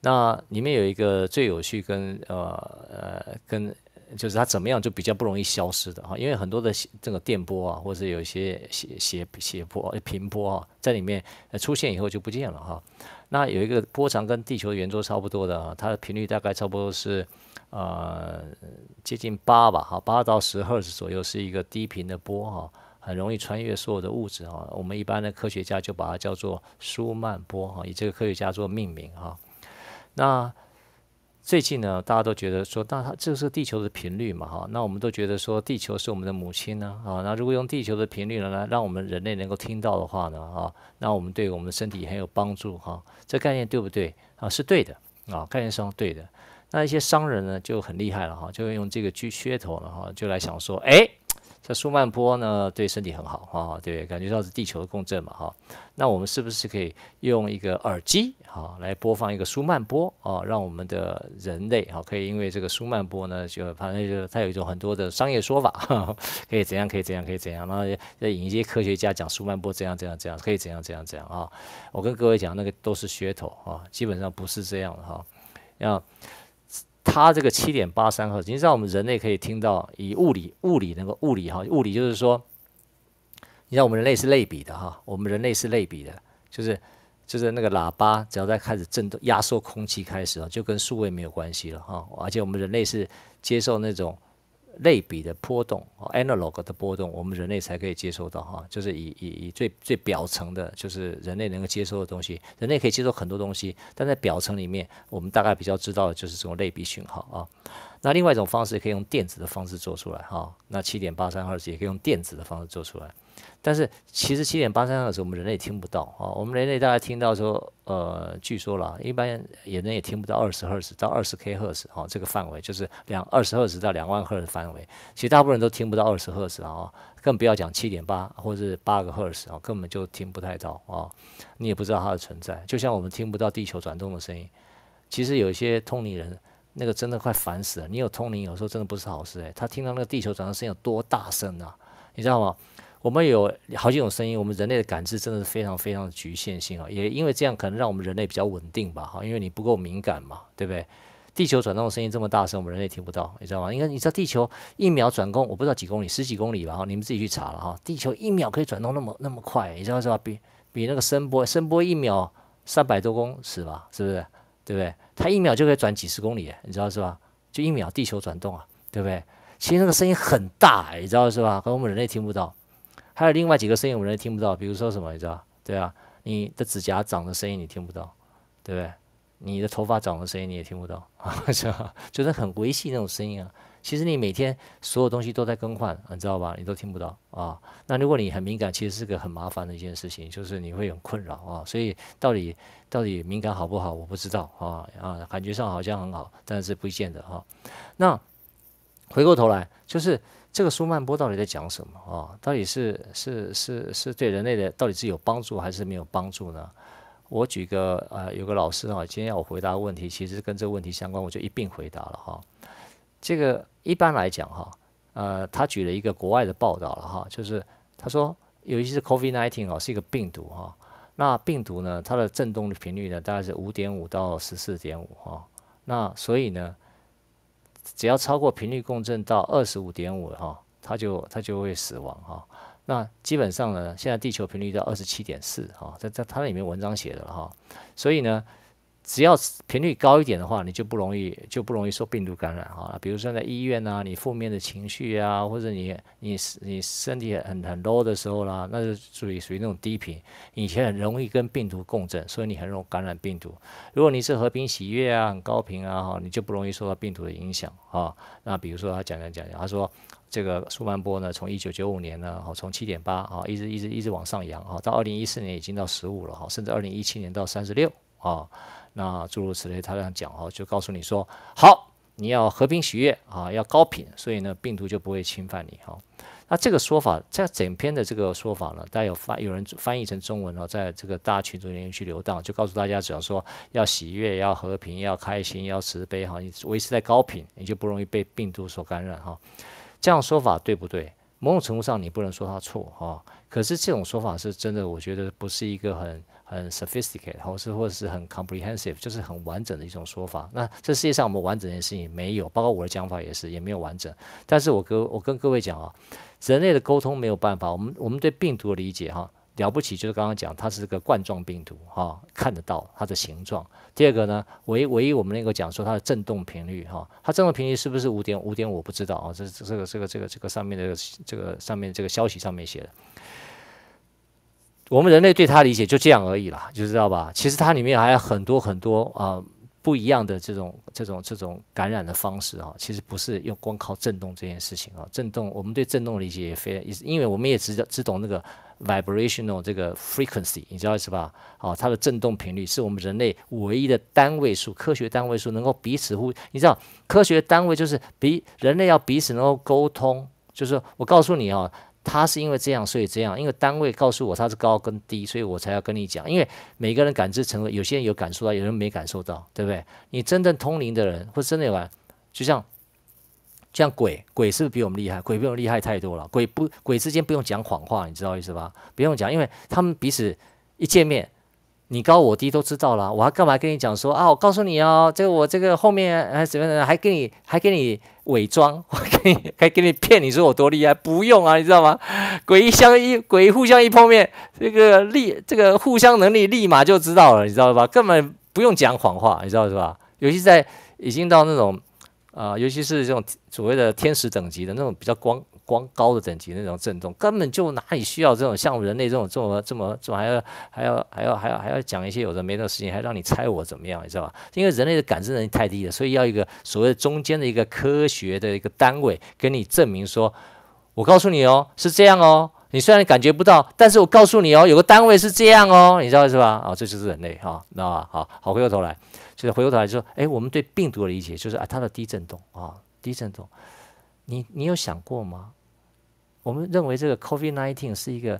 那里面有一个最有趣跟呃呃跟。就是它怎么样就比较不容易消失的哈，因为很多的这个电波啊，或者是有一些斜斜斜波、平波啊，在里面出现以后就不见了哈。那有一个波长跟地球圆周差不多的啊，它的频率大概差不多是呃接近八吧，哈，八到十赫兹左右是一个低频的波哈，很容易穿越所有的物质啊。我们一般的科学家就把它叫做舒曼波哈，以这个科学家做命名哈。那最近呢，大家都觉得说，那它这是地球的频率嘛，哈，那我们都觉得说，地球是我们的母亲呢，啊，那如果用地球的频率呢，来让我们人类能够听到的话呢，啊，那我们对我们的身体很有帮助哈，这概念对不对？啊，是对的，啊，概念上对的。那一些商人呢就很厉害了哈，就用这个噱头了，哈，就来想说，哎。这舒曼波呢，对身体很好哈，对，感觉到是地球的共振嘛哈。那我们是不是可以用一个耳机啊，来播放一个舒曼波啊，让我们的人类啊，可以因为这个舒曼波呢，就反正就它有一种很多的商业说法，可以怎样，可以怎样，可以怎样？那再引一些科学家讲舒曼波怎样怎样怎样，可以怎样怎样怎样啊？我跟各位讲，那个都是噱头啊，基本上不是这样的哈。要。它这个七点八三赫兹，你知道我们人类可以听到，以物理物理那个物理哈，物理就是说，你像我们人类是类比的哈，我们人类是类比的，就是就是那个喇叭，只要在开始震动、压缩空气开始哦，就跟数位没有关系了哈，而且我们人类是接受那种。类比的波动，analog 的波动，我们人类才可以接收到哈，就是以以以最最表层的，就是人类能够接收的东西，人类可以接收很多东西，但在表层里面，我们大概比较知道的就是这种类比讯号啊。那另外一种方式，可以用电子的方式做出来哈，那七点八三二四也可以用电子的方式做出来。但是其实七点八三赫兹，我们人类也听不到啊。我们人类大概听到说，呃，据说了，一般野人也听不到二十赫兹到二十 K 赫兹啊，这个范围就是两二十赫兹到两万赫兹范围。其实大部分人都听不到二十赫兹啊，更不要讲七点八或者是八个赫兹啊，根本就听不太到啊。你也不知道它的存在，就像我们听不到地球转动的声音。其实有一些通灵人，那个真的快烦死了。你有通灵，有时候真的不是好事哎。他听到那个地球转动声音有多大声啊？你知道吗？我们有好几种声音，我们人类的感知真的是非常非常的局限性啊！也因为这样，可能让我们人类比较稳定吧，哈，因为你不够敏感嘛，对不对？地球转动的声音这么大声，我们人类听不到，你知道吗？因为你知道地球一秒转动，我不知道几公里，十几公里吧，哈，你们自己去查了哈。地球一秒可以转动那么那么快，你知道是吧？比比那个声波，声波一秒三百多公尺吧，是不是？对不对？它一秒就可以转几十公里，你知道是吧？就一秒地球转动啊，对不对？其实那个声音很大，你知道是吧？可我们人类听不到。还有另外几个声音我们听不到，比如说什么你知道？对啊，你的指甲长的声音你听不到，对不对？你的头发长的声音你也听不到啊，是吧？就是很微细那种声音啊。其实你每天所有东西都在更换，你知道吧？你都听不到啊。那如果你很敏感，其实是个很麻烦的一件事情，就是你会很困扰啊。所以到底到底敏感好不好？我不知道啊啊，感觉上好像很好，但是不见得哈。那回过头来就是。这个舒曼波到底在讲什么啊？到底是是是是对人类的，到底是有帮助还是没有帮助呢？我举个呃，有个老师哈，今天要我回答问题，其实跟这个问题相关，我就一并回答了哈。这个一般来讲哈，呃，他举了一个国外的报道了哈，就是他说，尤其是 COVID-19 哦，是一个病毒哈。那病毒呢，它的振动的频率呢，大概是五点五到十四点五哈。那所以呢？只要超过频率共振到二十五点五哈，它就它就会死亡哈。那基本上呢，现在地球频率到二十七点四哈，在在它那里面文章写的哈，所以呢。只要频率高一点的话，你就不容易就不容易受病毒感染哈。比如说在医院呐，你负面的情绪啊，或者你你你身体很很 low 的时候啦，那就属于属于那种低频，以前很容易跟病毒共振，所以你很容易感染病毒。如果你是和平喜悦啊，很高频啊哈，你就不容易受到病毒的影响啊。那比如说他讲讲讲讲，他说这个舒曼波呢，从一九九五年呢，哦，从七点八啊，一直一直一直往上扬啊，到二零一四年已经到十五了哈，甚至二零一七年到三十六啊。那诸如此类，他这样讲哦，就告诉你说，好，你要和平喜悦啊，要高频，所以呢，病毒就不会侵犯你哈。那这个说法，在整篇的这个说法呢，大家有翻有人翻译成中文哦，在这个大群组里面去流荡，就告诉大家，只要说要喜悦、要和平、要开心、要慈悲哈，你维持在高频，你就不容易被病毒所感染哈。这样说法对不对？某种程度上，你不能说他错哈。可是这种说法是真的，我觉得不是一个很。很 sophisticated，或是或者是很 comprehensive，就是很完整的一种说法。那这世界上我们完整的事情没有，包括我的讲法也是，也没有完整。但是我跟我跟各位讲啊，人类的沟通没有办法。我们我们对病毒的理解哈，了不起就是刚刚讲，它是个冠状病毒哈，看得到它的形状。第二个呢，唯唯一我们能够讲说它的振动频率哈，它振动频率是不是五点五点，我不知道啊。这这个这个这个这个上面的这个上面这个消息上面写的。我们人类对它理解就这样而已啦，就知道吧？其实它里面还有很多很多啊不一样的这种这种这种感染的方式啊。其实不是用光靠震动这件事情啊，震动我们对震动理解也非，常，因为我们也只只懂那个 vibrational 这个 frequency，你知道是吧？哦，它的震动频率是我们人类唯一的单位数，科学单位数能够彼此互，你知道科学单位就是比人类要彼此能够沟通，就是我告诉你哦。他是因为这样，所以这样。因为单位告诉我他是高跟低，所以我才要跟你讲。因为每个人感知程度，有些人有感受到，有人没感受到，对不对？你真正通灵的人，或真的有，啊，就像像鬼，鬼是不是比我们厉害？鬼比我们厉害太多了。鬼不鬼之间不用讲谎话，你知道意思吧？不用讲，因为他们彼此一见面。你高我低都知道了，我还干嘛跟你讲说啊？我告诉你哦，这个我这个后面还怎么怎么还给你还给你伪装，还给你还给你骗你说我多厉害？不用啊，你知道吗？鬼一相一鬼互相一碰面，这个立这个互相能力立马就知道了，你知道吧？根本不用讲谎话，你知道是吧？尤其在已经到那种呃，尤其是这种所谓的天使等级的那种比较光。光高的等级那种震动根本就哪里需要这种像人类这种这么这么这么还要还要还要还要还要讲一些有的没的事情还让你猜我怎么样你知道吧？因为人类的感知能力太低了，所以要一个所谓中间的一个科学的一个单位跟你证明说，我告诉你哦，是这样哦，你虽然感觉不到，但是我告诉你哦，有个单位是这样哦，你知道是吧？啊，这就是人类哈，知道吧？好好回过头来，就是回过头来说，哎，我们对病毒的理解就是啊，它的低震动啊，低震动。你你有想过吗？我们认为这个 COVID-19 是一个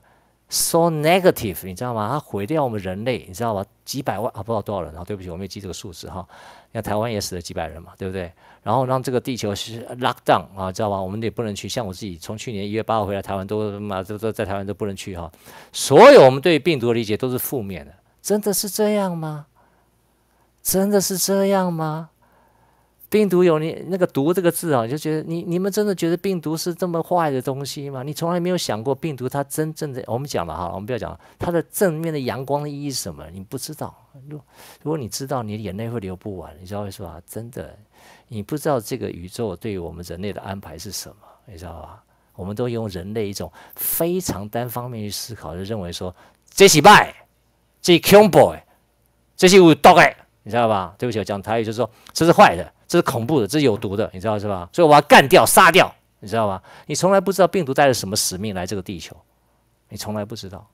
so negative，你知道吗？它毁掉我们人类，你知道吗？几百万啊，不知道多少人啊，对不起，我没记这个数字哈。那台湾也死了几百人嘛，对不对？然后让这个地球是 lockdown 啊，知道吗？我们也不能去。像我自己，从去年一月八号回来台湾，都都都在台湾都不能去哈。所有我们对病毒的理解都是负面的，真的是这样吗？真的是这样吗？病毒有你那个“毒”这个字啊，就觉得你你们真的觉得病毒是这么坏的东西吗？你从来没有想过病毒它真正的我们讲了哈，我们不要讲它的正面的阳光的意义是什么，你不知道。如如果你知道，你眼泪会流不完，你知道会说啊，真的，你不知道这个宇宙对于我们人类的安排是什么，你知道吧？我们都用人类一种非常单方面去思考，就认为说这些败，这 boy 这些有毒，你知道吧？对不起，我讲台语就是说这是坏的。这是恐怖的，这是有毒的，你知道是吧？所以我要干掉、杀掉，你知道吧？你从来不知道病毒带着什么使命来这个地球，你从来不知道，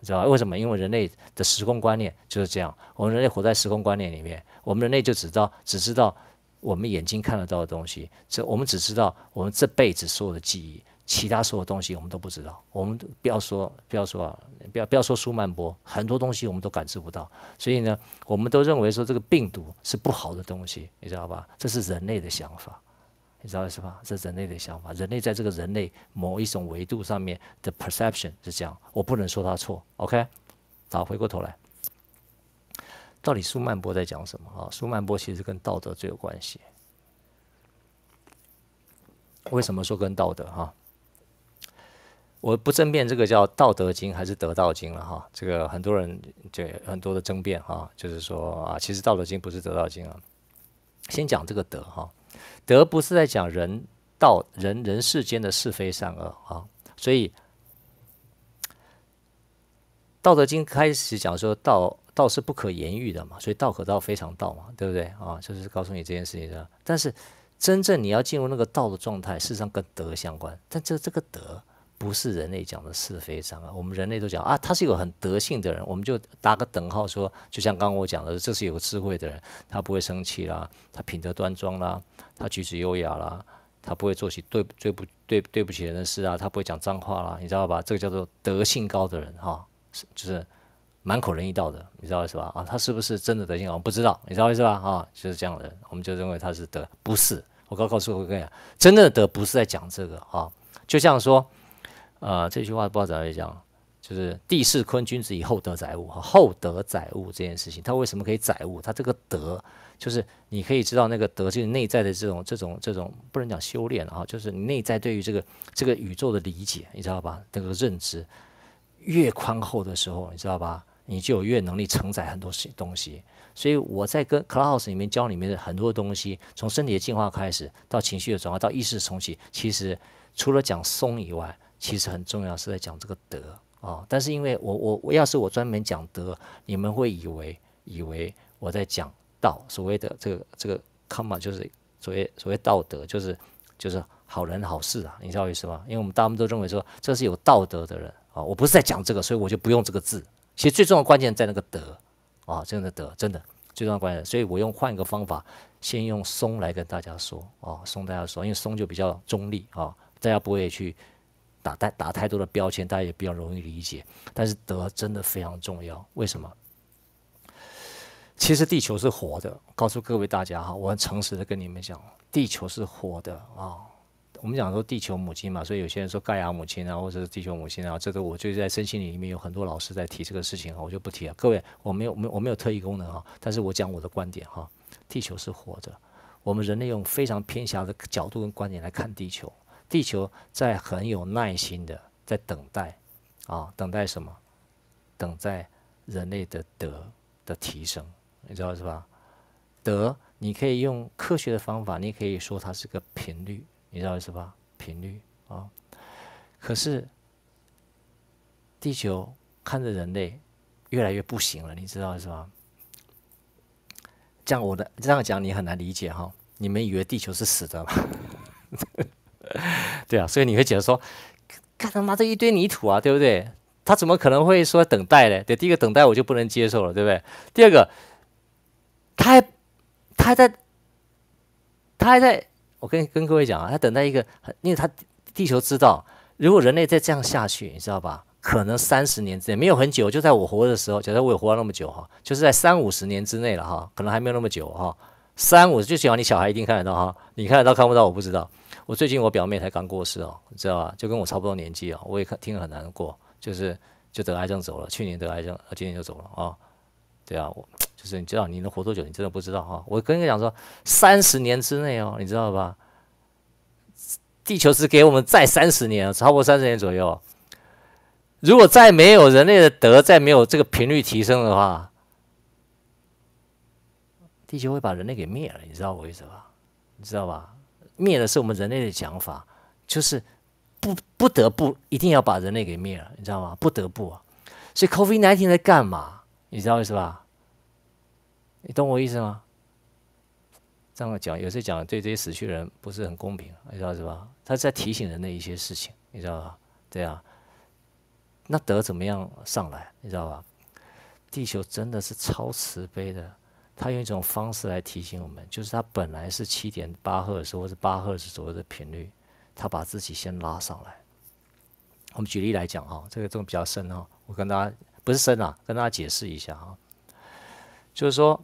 你知道为什么？因为人类的时空观念就是这样，我们人类活在时空观念里面，我们人类就只知道，只知道我们眼睛看得到的东西，这我们只知道我们这辈子所有的记忆。其他所有东西我们都不知道，我们不要说不要说啊，不要不要说舒曼波，很多东西我们都感知不到。所以呢，我们都认为说这个病毒是不好的东西，你知道吧？这是人类的想法，你知道是吧？这是人类的想法。人类在这个人类某一种维度上面的 perception 是这样，我不能说他错，OK？好，回过头来，到底舒曼波在讲什么啊？舒曼波其实跟道德最有关系，为什么说跟道德哈？我不争辩这个叫《道德经》还是《德道经》了哈，这个很多人就很多的争辩哈，就是说啊，其实《道德经》不是《德道经》啊。先讲这个德哈，德不是在讲人道人人世间的是非善恶啊，所以《道德经》开始讲说道道是不可言喻的嘛，所以道可道非常道嘛，对不对啊？就是告诉你这件事情。但是真正你要进入那个道的状态，事实上跟德相关，但这这个德。不是人类讲的是非障碍。我们人类都讲啊，他是一个很德性的人，我们就打个等号说，就像刚刚我讲的，这是有智慧的人，他不会生气啦，他品德端庄啦，他举止优雅啦，他不会做起对对不对对不起人的事啊，他不会讲脏话啦，你知道吧？这个叫做德性高的人哈，是就是满口仁义道德，你知道意思吧？啊，他是不是真的德性好？不知道，你知道意思吧？啊，就是这样的人，我们就认为他是德，不是。我刚告诉各位，真正的德不是在讲这个啊，就像说。呃，这句话不知道怎么讲，就是“地势坤，君子以厚德载物”。厚德载物这件事情，它为什么可以载物？它这个德，就是你可以知道那个德就是内在的这种、这种、这种，不能讲修炼啊，就是内在对于这个这个宇宙的理解，你知道吧？这个认知越宽厚的时候，你知道吧？你就有越能力承载很多东西。所以我在跟 Class 里面教里面的很多东西，从身体的进化开始，到情绪的转化，到意识重启，其实除了讲松以外，其实很重要，是在讲这个德啊。但是因为我我我要是我专门讲德，你们会以为以为我在讲道，所谓的这个这个 come 嘛，就是所谓所谓道德，就是就是好人好事啊，你知道意思吗？因为我们大分都认为说这是有道德的人啊，我不是在讲这个，所以我就不用这个字。其实最重要的关键在那个德啊，真的德，真的最重要关键，所以我用换一个方法，先用松来跟大家说啊，松大家说，因为松就比较中立啊，大家不会去。打太打太多的标签，大家也比较容易理解。但是德真的非常重要，为什么？其实地球是活的，告诉各位大家哈，我很诚实的跟你们讲，地球是活的啊。我们讲说地球母亲嘛，所以有些人说盖亚母亲啊，或者是地球母亲啊，这个我就在身心里面有很多老师在提这个事情啊，我就不提了。各位，我没有没我没有特异功能哈，但是我讲我的观点哈，地球是活的，我们人类用非常偏狭的角度跟观点来看地球。地球在很有耐心的在等待，啊，等待什么？等待人类的德的提升，你知道是吧？德，你可以用科学的方法，你可以说它是个频率，你知道是吧？频率啊，可是地球看着人类越来越不行了，你知道是吧？这样我的这样讲你很难理解哈，你们以为地球是死的吗？对啊，所以你会觉得说，看他妈这一堆泥土啊，对不对？他怎么可能会说等待呢？对，第一个等待我就不能接受了，对不对？第二个，他，他还在，他还在。我跟跟各位讲啊，他等待一个，因为他地球知道，如果人类再这样下去，你知道吧？可能三十年之内没有很久，就在我活的时候，假设我有活了那么久哈，就是在三五十年之内了哈，可能还没有那么久哈。三五，就希望你小孩一定看得到哈，你看得到看不到我不知道。我最近我表妹才刚过世哦，你知道吧？就跟我差不多年纪哦，我也看听了很难过，就是就得癌症走了。去年得癌症，今年就走了啊。对啊，我就是你知道你能活多久？你真的不知道哈。我跟你讲说，三十年之内哦，你知道吧？地球只给我们再三十年，超过三十年左右，如果再没有人类的德，再没有这个频率提升的话，地球会把人类给灭了，你知道我意思吧？你知道吧？灭的是我们人类的讲法，就是不不得不一定要把人类给灭了，你知道吗？不得不，所以 COVID-19 在干嘛？你知道意思吧？你懂我意思吗？这样讲，有时候讲对这些死去人不是很公平，你知道是吧？他在提醒人的一些事情，你知道吧？对啊，那德怎么样上来？你知道吧？地球真的是超慈悲的。他用一种方式来提醒我们，就是他本来是七点八赫兹或是八赫兹左右的频率，他把自己先拉上来。我们举例来讲，哈，这个内比较深哈，我跟大家不是深啊，跟大家解释一下哈，就是说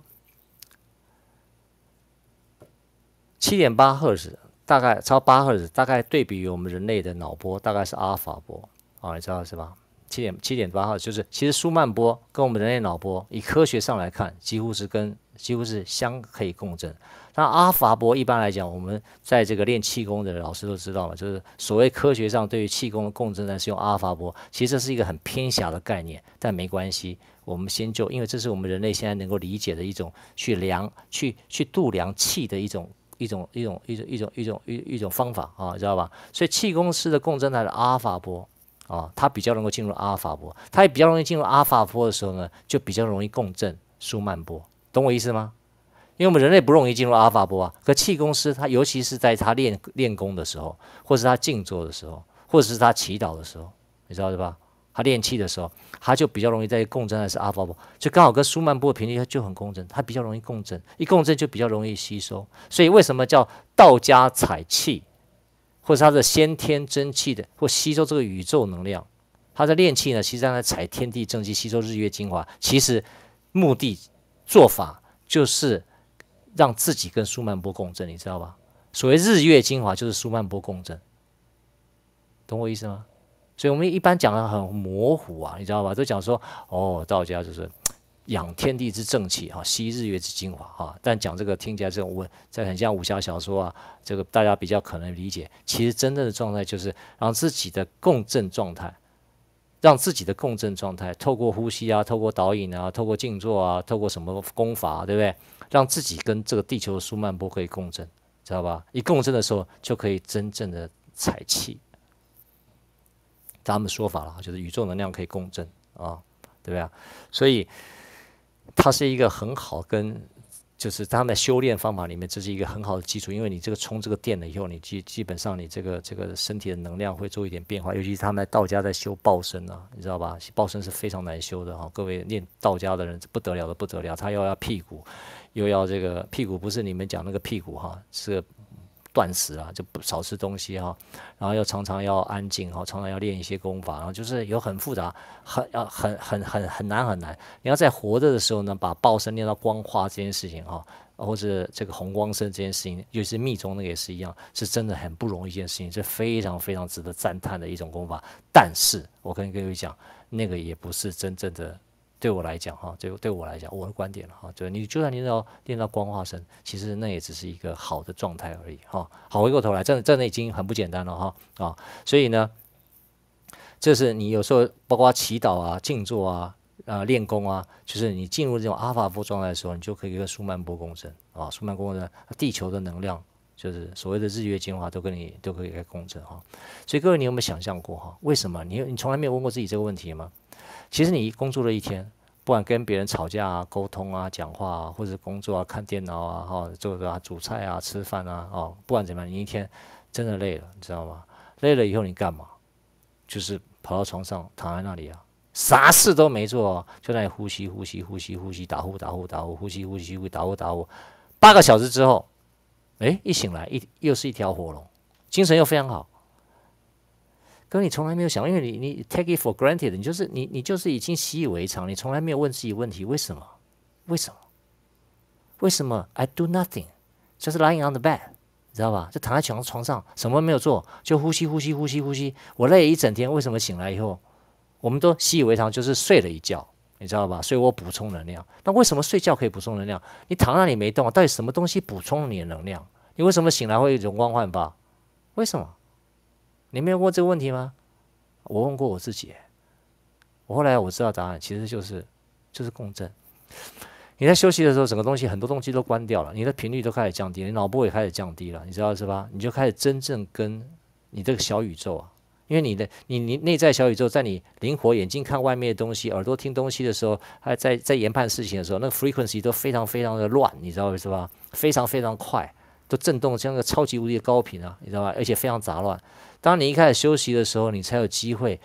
七点八赫兹，大概超八赫兹，大概对比于我们人类的脑波，大概是阿尔法波啊，你知道是吧？七点七点八号，就是其实舒曼波跟我们人类脑波，以科学上来看，几乎是跟几乎是相可以共振。那阿尔法波一般来讲，我们在这个练气功的老师都知道嘛，就是所谓科学上对于气功的共振呢是用阿尔法波，其实这是一个很偏狭的概念，但没关系，我们先就因为这是我们人类现在能够理解的一种去量去去度量气的一种一种一种一种一种一种一一种方法啊，知道吧？所以气功师的共振它是阿尔法波。啊，它比较能够进入阿尔法波，它也比较容易进入阿尔法波的时候呢，就比较容易共振舒曼波，懂我意思吗？因为我们人类不容易进入阿尔法波啊，可气功师他，尤其是在他练练功的时候，或是他静坐的时候，或者是他祈祷的时候，你知道是吧？他练气的时候，他就比较容易在共振还是阿尔法波，就刚好跟舒曼波的频率就很共振，它比较容易共振，一共振就比较容易吸收，所以为什么叫道家采气？或者他的先天真气的，或吸收这个宇宙能量，他的练气呢，其实让他采天地正气，吸收日月精华，其实目的做法就是让自己跟舒曼波共振，你知道吧？所谓日月精华就是舒曼波共振，懂我意思吗？所以我们一般讲的很模糊啊，你知道吧？都讲说哦，道家就是。养天地之正气，哈，吸日月之精华，哈。但讲这个听起来这种文，这很像武侠小说啊。这个大家比较可能理解。其实真正的状态就是让自己的共振状态，让自己的共振状态，透过呼吸啊，透过导引啊，透过静坐啊，透过什么功法，对不对？让自己跟这个地球的舒曼波可以共振，知道吧？一共振的时候，就可以真正的采气。咱们说法了，就是宇宙能量可以共振啊，对不对？所以。它是一个很好跟，就是他们的修炼方法里面，这是一个很好的基础。因为你这个充这个电了以后，你基基本上你这个这个身体的能量会做一点变化。尤其是他们道家在修报身啊，你知道吧？报身是非常难修的哈。各位念道家的人不得了的不得了，他又要屁股，又要这个屁股不是你们讲那个屁股哈，是。断食啊，就不少吃东西哈，然后又常常要安静哈，常常要练一些功法，然后就是有很复杂、很要、很很很很难很难。你要在活着的时候呢，把报身练到光化这件事情哈，或者这个红光身这件事情，尤其是密宗那个也是一样，是真的很不容易一件事情，是非常非常值得赞叹的一种功法。但是我跟各位讲，那个也不是真正的。对我来讲，哈，就对我来讲，我的观点了，哈，就你就算你要练到光化身，其实那也只是一个好的状态而已，哈。好，回过头来，这这那已经很不简单了，哈，啊，所以呢，这是你有时候包括祈祷啊、静坐啊、啊练功啊，就是你进入这种阿尔法波状态的时候，你就可以跟舒曼波共振啊，舒曼共振，地球的能量就是所谓的日月精华都跟你都可以来共振哈。所以各位，你有没有想象过哈？为什么你你从来没有问过自己这个问题吗？其实你工作了一天，不管跟别人吵架啊、沟通啊、讲话啊，或者工作啊、看电脑啊、哦，做啊、煮菜啊、吃饭啊，哦，不管怎么样，你一天真的累了，你知道吗？累了以后你干嘛？就是跑到床上躺在那里啊，啥事都没做，就在那里呼吸、呼吸、呼吸、呼吸，打呼、打呼、打呼，呼吸、呼吸、呼吸、打呼、打呼。八个小时之后，哎，一醒来一又是一条火龙，精神又非常好。以你从来没有想，因为你你 take it for granted，你就是你你就是已经习以为常，你从来没有问自己问题，为什么？为什么？为什么？I do nothing，就是 lying on the bed，你知道吧？就躺在床床上，什么没有做，就呼吸呼吸呼吸呼吸。我累了一整天，为什么醒来以后，我们都习以为常，就是睡了一觉，你知道吧？所以我补充能量。那为什么睡觉可以补充能量？你躺那里没动，到底什么东西补充了你的能量？你为什么醒来会容光焕发？为什么？你没有问这个问题吗？我问过我自己，我后来我知道答案，其实就是，就是共振。你在休息的时候，整个东西很多东西都关掉了，你的频率都开始降低了，脑波也开始降低了，你知道是吧？你就开始真正跟你这个小宇宙啊，因为你的你你内在小宇宙，在你灵活眼睛看外面的东西，耳朵听东西的时候，还在在研判事情的时候，那个 frequency 都非常非常的乱，你知道是吧？非常非常快，都震动像个超级无敌的高频啊，你知道吧？而且非常杂乱。当你一开始休息的时候，你才有机会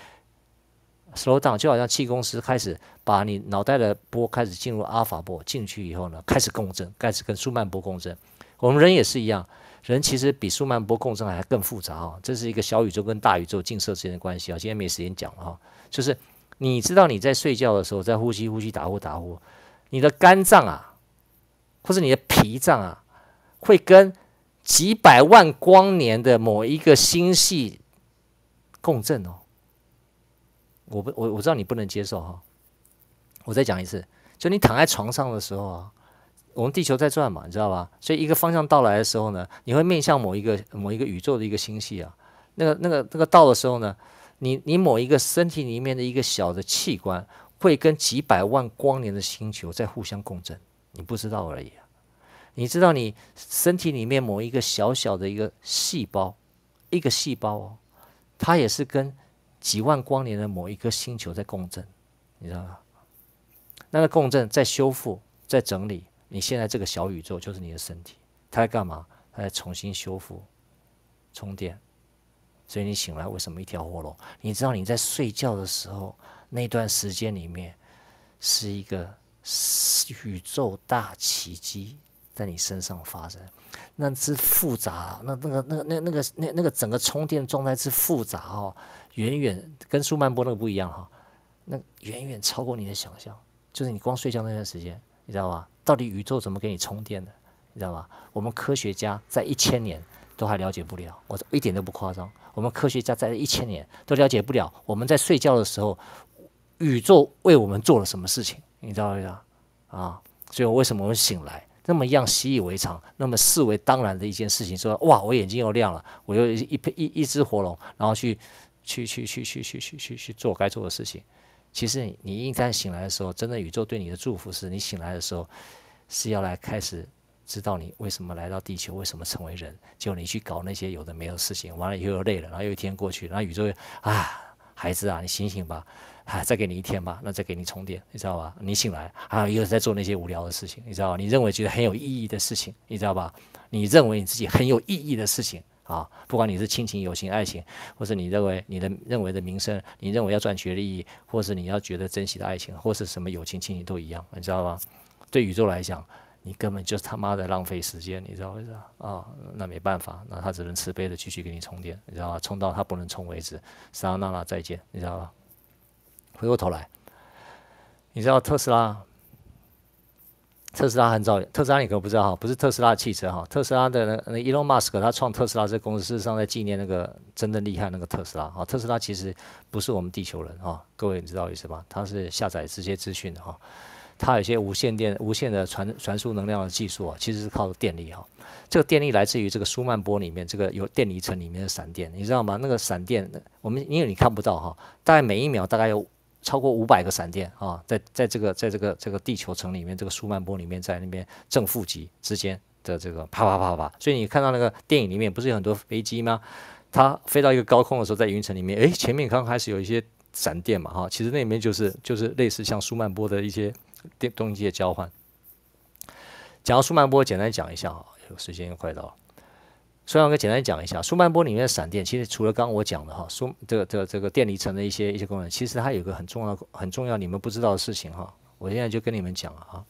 slow down，就好像气功师开始把你脑袋的波开始进入阿尔法波进去以后呢，开始共振，开始跟舒曼波共振。我们人也是一样，人其实比舒曼波共振还更复杂啊。这是一个小宇宙跟大宇宙近射之间的关系啊。今天没时间讲啊，就是你知道你在睡觉的时候，在呼吸呼吸打呼打呼，你的肝脏啊，或是你的脾脏啊，会跟几百万光年的某一个星系共振哦，我不，我我知道你不能接受哈，我再讲一次，就你躺在床上的时候啊，我们地球在转嘛，你知道吧？所以一个方向到来的时候呢，你会面向某一个某一个宇宙的一个星系啊，那个那个那个到的时候呢，你你某一个身体里面的一个小的器官会跟几百万光年的星球在互相共振，你不知道而已。你知道，你身体里面某一个小小的一个细胞，一个细胞哦，它也是跟几万光年的某一颗星球在共振，你知道吗？那个共振在修复，在整理。你现在这个小宇宙就是你的身体，它在干嘛？它在重新修复、充电。所以你醒来，为什么一条活龙？你知道你在睡觉的时候，那段时间里面是一个宇宙大奇迹。在你身上发生，那是复杂，那那个、那那、那个、那那个整个充电状态是复杂哦，远远跟舒曼波那个不一样哈，那远远超过你的想象。就是你光睡觉那段时间，你知道吧？到底宇宙怎么给你充电的？你知道吧？我们科学家在一千年都还了解不了，我一点都不夸张。我们科学家在一千年都了解不了，我们在睡觉的时候，宇宙为我们做了什么事情？你知道不知道？啊，所以我为什么会醒来？那么样习以为常，那么视为当然的一件事情，说哇，我眼睛又亮了，我又一一一一只活龙，然后去去去去去去去去去做该做的事情。其实你一旦醒来的时候，真的宇宙对你的祝福是你醒来的时候是要来开始知道你为什么来到地球，为什么成为人。结果你去搞那些有的没有事情，完了以后又累了，然后又一天过去，然后宇宙啊，孩子啊，你醒醒吧。啊，再给你一天吧，那再给你充电，你知道吧？你醒来啊，又在做那些无聊的事情，你知道吧？你认为觉得很有意义的事情，你知道吧？你认为你自己很有意义的事情啊，不管你是亲情、友情、爱情，或是你认为你的认为的名声，你认为要赚取的利益，或是你要觉得珍惜的爱情，或是什么友情、亲情都一样，你知道吧？对宇宙来讲，你根本就是他妈的浪费时间，你知道道啊，那没办法，那他只能慈悲的继续给你充电，你知道吧？充到他不能充为止，莎娜娜再见，你知道吧？回过头来，你知道特斯拉？特斯拉很早，特斯拉你可能不知道哈，不是特斯拉汽车哈，特斯拉的那那 Elon Musk 他创特斯拉这公司，事实上在纪念那个真的厉害那个特斯拉啊。特斯拉其实不是我们地球人啊，各位你知道意思吧？他是下载这些资讯的哈，他有些无线电、无线的传传输能量的技术啊，其实是靠电力哈。这个电力来自于这个舒曼波里面，这个有电离层里面的闪电，你知道吗？那个闪电，我们因为你看不到哈，大概每一秒大概有。超过五百个闪电啊，在在这个在这个这个地球层里面，这个舒曼波里面，在那边正负极之间的这个啪啪啪啪，所以你看到那个电影里面不是有很多飞机吗？它飞到一个高空的时候，在云层里面，哎，前面刚开始有一些闪电嘛，哈，其实那面就是就是类似像舒曼波的一些电东西的交换。讲到舒曼波，简单讲一下啊，有时间快到了。所以我跟简单讲一下，舒曼波里面的闪电，其实除了刚刚我讲的哈，舒这个这个这个电离层的一些一些功能，其实它有个很重要很重要你们不知道的事情哈。我现在就跟你们讲啊，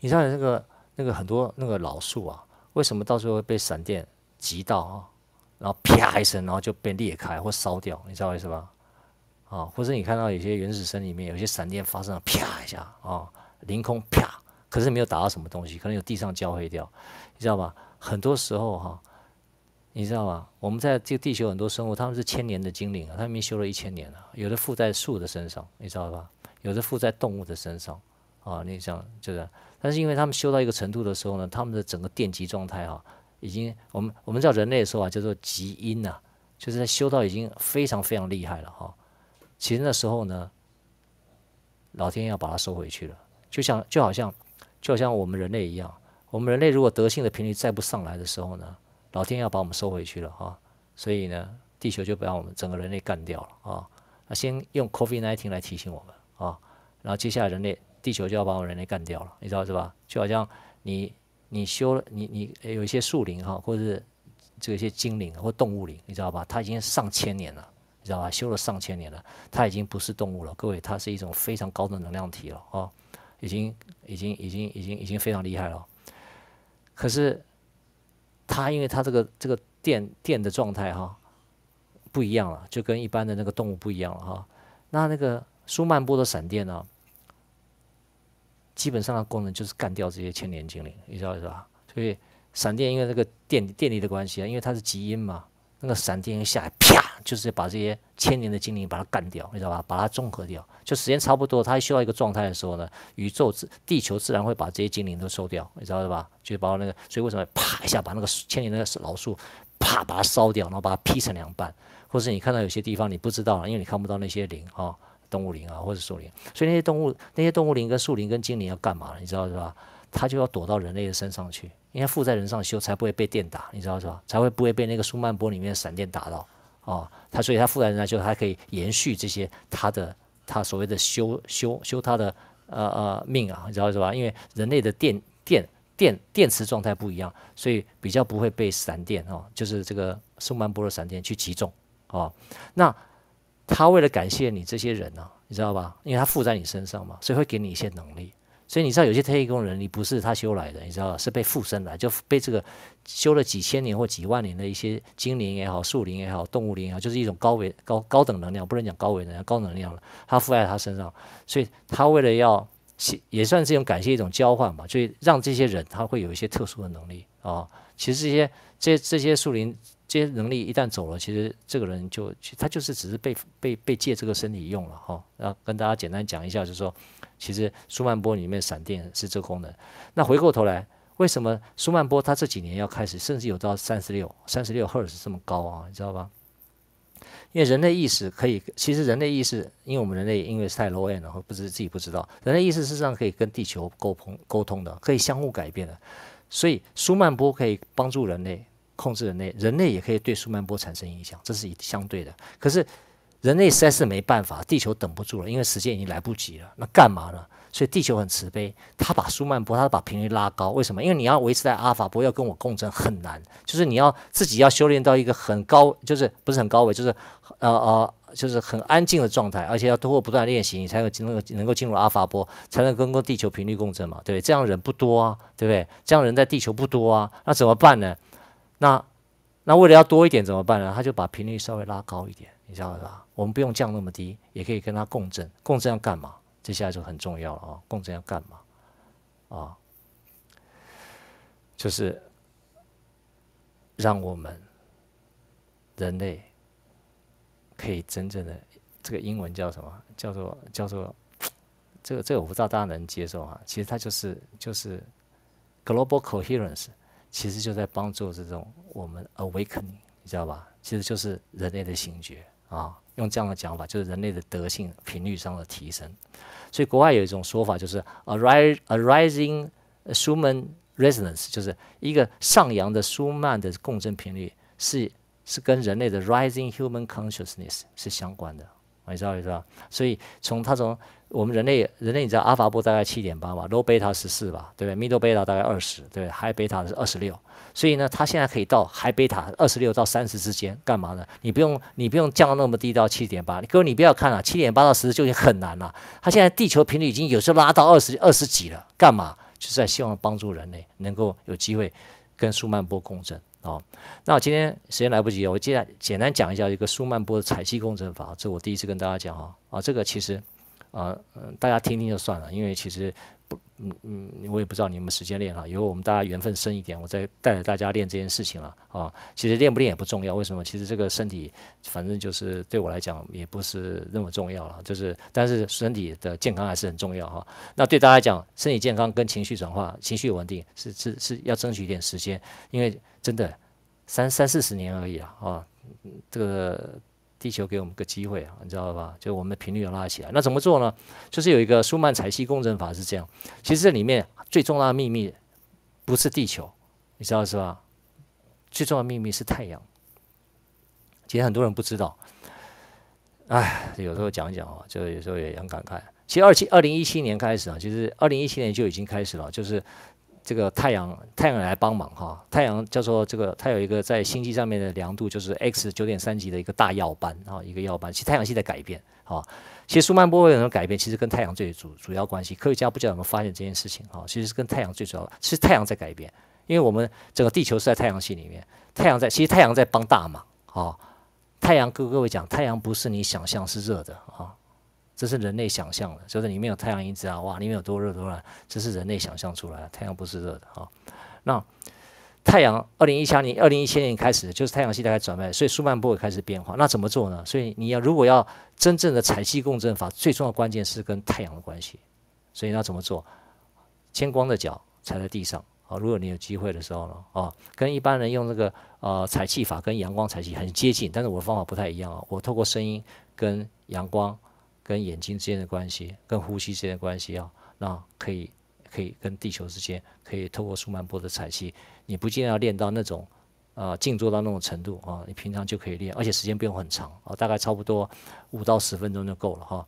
你知道那个那个很多那个老树啊，为什么到时候会被闪电击到啊，然后啪一声，然后就被裂开或烧掉，你知道意思吧？啊，或者你看到有些原始森林里面，有些闪电发生了啪一下啊，凌空啪，可是没有打到什么东西，可能有地上焦黑掉，你知道吧？很多时候哈，你知道吗？我们在这个地球很多生物，他们是千年的精灵啊，他们修了一千年了，有的附在树的身上，你知道吧？有的附在动物的身上，啊，你想就是，但是因为他们修到一个程度的时候呢，他们的整个电极状态啊，已经我们我们知道人类的说法叫做极阴呐，就是在修到已经非常非常厉害了哈。其实那时候呢，老天要把它收回去了，就像就好像就好像我们人类一样。我们人类如果德性的频率再不上来的时候呢，老天要把我们收回去了啊！所以呢，地球就不我们整个人类干掉了啊！那先用 c o v i d n i n e t e n 来提醒我们啊，然后接下来人类，地球就要把我们人类干掉了，你知道是吧？就好像你你修了你你有一些树林哈，或者是这些精灵或动物林，你知道吧？它已经上千年了，你知道吧？修了上千年了，它已经不是动物了，各位，它是一种非常高的能量体了啊！已经已经已经已经已经非常厉害了。可是，它因为它这个这个电电的状态哈，不一样了，就跟一般的那个动物不一样了哈。那那个舒曼波的闪电呢，基本上的功能就是干掉这些千年精灵，你知道是吧？所以闪电因为这个电电力的关系啊，因为它是极因嘛。那个闪电一下，啪，就是把这些千年的精灵把它干掉，你知道吧？把它中和掉，就时间差不多，它需要一个状态的时候呢，宇宙自地球自然会把这些精灵都收掉，你知道吧？就把那个，所以为什么啪一下把那个千年那个老树，啪把它烧掉，然后把它劈成两半，或是你看到有些地方你不知道因为你看不到那些灵啊，动物灵啊或者树林，所以那些动物那些动物灵跟树林跟精灵要干嘛？你知道是吧？他就要躲到人类的身上去，因为附在人上修才不会被电打，你知道是吧？才会不会被那个苏曼波里面的闪电打到哦。他所以他附在人上修，他可以延续这些他的他所谓的修修修他的呃呃命啊，你知道是吧？因为人类的电电电电磁状态不一样，所以比较不会被闪电哦，就是这个苏曼波的闪电去击中哦。那他为了感谢你这些人呢，你知道吧？因为他附在你身上嘛，所以会给你一些能力。所以你知道有些特异功能，你不是他修来的，你知道是被附身来，就被这个修了几千年或几万年的一些精灵也好、树林也好、动物灵好，就是一种高维高高等能量，不能讲高维能量，高能量了，它附在他身上，所以他为了要，也算是种感谢一种交换吧，所以让这些人他会有一些特殊的能力啊。其实这些这这些树林这些能力一旦走了，其实这个人就他就是只是被被被借这个身体用了哈。那跟大家简单讲一下，就是说。其实舒曼波里面闪电是这功能。那回过头来，为什么舒曼波它这几年要开始，甚至有到三十六、三十六赫兹这么高啊？你知道吧？因为人类意识可以，其实人类意识，因为我们人类因为太 low end，然后不知自己不知道，人类意识事实上可以跟地球沟通、沟通的，可以相互改变的。所以舒曼波可以帮助人类控制人类，人类也可以对舒曼波产生影响，这是相对的。可是。人类实在是没办法，地球等不住了，因为时间已经来不及了。那干嘛呢？所以地球很慈悲，它把舒曼波，它把频率拉高。为什么？因为你要维持在阿尔法波，要跟我共振很难，就是你要自己要修炼到一个很高，就是不是很高维，就是呃呃，就是很安静的状态，而且要通过不断练习，你才有能能够进入阿尔法波，才能跟跟地球频率共振嘛。对，这样人不多啊，对不对？这样人在地球不多啊，那怎么办呢？那那为了要多一点怎么办呢？他就把频率稍微拉高一点，你知道吧？我们不用降那么低，也可以跟它共振。共振要干嘛？接下就很重要了啊！共振要干嘛？啊，就是让我们人类可以真正的这个英文叫什么？叫做叫做这个这个我不知道大家能接受啊。其实它就是就是 global coherence，其实就在帮助这种我们 awakening，你知道吧？其实就是人类的醒觉啊。用这样的讲法，就是人类的德性频率上的提升。所以国外有一种说法，就是 a rising human resonance，就是一个上扬的舒曼的共振频率，是是跟人类的 rising human consciousness 是相关的。你知道，你知道。所以从他从我们人类，人类你知道，阿法波大概七点八吧，low beta 十四吧，对不对？middle beta 大概二十，对，high beta 是二十六。所以呢，它现在可以到 high beta 二十六到三十之间，干嘛呢？你不用，你不用降到那么低到七点八。各位你不要看了，七点八到十就已经很难了。它现在地球频率已经有时候拉到二十二十几了，干嘛？就是在希望帮助人类能够有机会跟舒曼波共振啊。那我今天时间来不及，我接下简单讲一下一个舒曼波的采气共振法。这我第一次跟大家讲哈，啊，这个其实。啊，嗯，大家听听就算了，因为其实不，嗯嗯，我也不知道你们时间练哈，以后我们大家缘分深一点，我再带着大家练这件事情了啊。其实练不练也不重要，为什么？其实这个身体，反正就是对我来讲也不是那么重要了，就是但是身体的健康还是很重要哈。那对大家讲，身体健康跟情绪转化、情绪稳定，是是是要争取一点时间，因为真的三三四十年而已啊啊，这个。地球给我们个机会啊，你知道吧？就我们的频率要拉起来，那怎么做呢？就是有一个舒曼采息共振法是这样。其实这里面最重要的秘密不是地球，你知道是吧？最重要的秘密是太阳。其实很多人不知道，哎，有时候讲一讲哦，就有时候也很感慨。其实二七二零一七年开始啊，其实二零一七年就已经开始了，就是。这个太阳，太阳来帮忙哈。太阳叫做这个，它有一个在星际上面的亮度，就是 X 九点三级的一个大耀斑啊，一个耀斑。其实太阳系在改变啊，其实舒曼波也有改变，其实跟太阳最主主要关系。科学家不知道有没有发现这件事情哈，其实是跟太阳最主要的，是太阳在改变。因为我们整个地球是在太阳系里面，太阳在，其实太阳在帮大忙啊。太阳跟各位讲，太阳不是你想象是热的啊。这是人类想象的，就是里面有太阳因子啊，哇，里面有多热多冷，这是人类想象出来的。太阳不是热的啊。那太阳，二零一七年，二零一七年开始就是太阳系大概转变，所以舒曼波也开始变化。那怎么做呢？所以你要如果要真正的采气共振法，最重要关键是跟太阳的关系。所以要怎么做？牵光的脚踩在地上啊。如果你有机会的时候呢，啊，跟一般人用这个呃采气法跟阳光采气很接近，但是我的方法不太一样啊。我透过声音跟阳光。跟眼睛之间的关系，跟呼吸之间的关系啊，那可以可以跟地球之间，可以透过舒曼波的采气。你不仅要练到那种，呃，静坐到那种程度啊，你平常就可以练，而且时间不用很长啊，大概差不多五到十分钟就够了哈。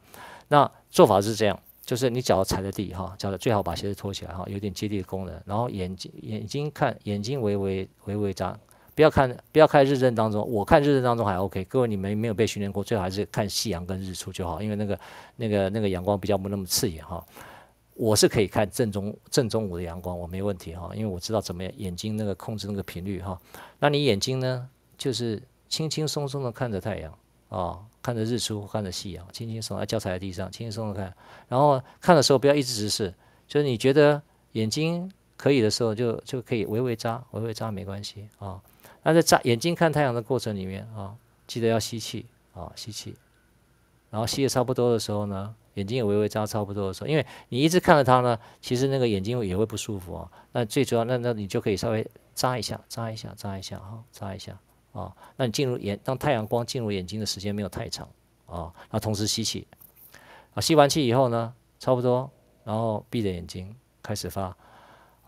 那做法是这样，就是你脚踩在地哈，脚最好把鞋子脱起来哈，有点接地的功能，然后眼睛眼睛看眼睛微微微微张不要看，不要看日正当中。我看日正当中还 OK。各位你们没有被训练过，最好还是看夕阳跟日出就好，因为那个那个那个阳光比较不那么刺眼哈。我是可以看正中正中午的阳光，我没问题哈，因为我知道怎么样眼睛那个控制那个频率哈。那你眼睛呢，就是轻轻松松的看着太阳啊，看着日出，看着夕阳，轻轻松。松，脚踩在地上，轻轻松松看。然后看的时候不要一直直视，就是你觉得眼睛可以的时候，就就可以微微眨，微微眨没关系啊。那在眨眼睛看太阳的过程里面啊，记得要吸气啊，吸气，然后吸的差不多的时候呢，眼睛也微微眨，差不多的时候，因为你一直看着它呢，其实那个眼睛也会不舒服啊。那最主要，那那你就可以稍微眨一下，眨一下，眨一下啊，眨一下啊。那你进入眼，当太阳光进入眼睛的时间没有太长啊，那同时吸气啊，吸完气以后呢，差不多，然后闭着眼睛开始发，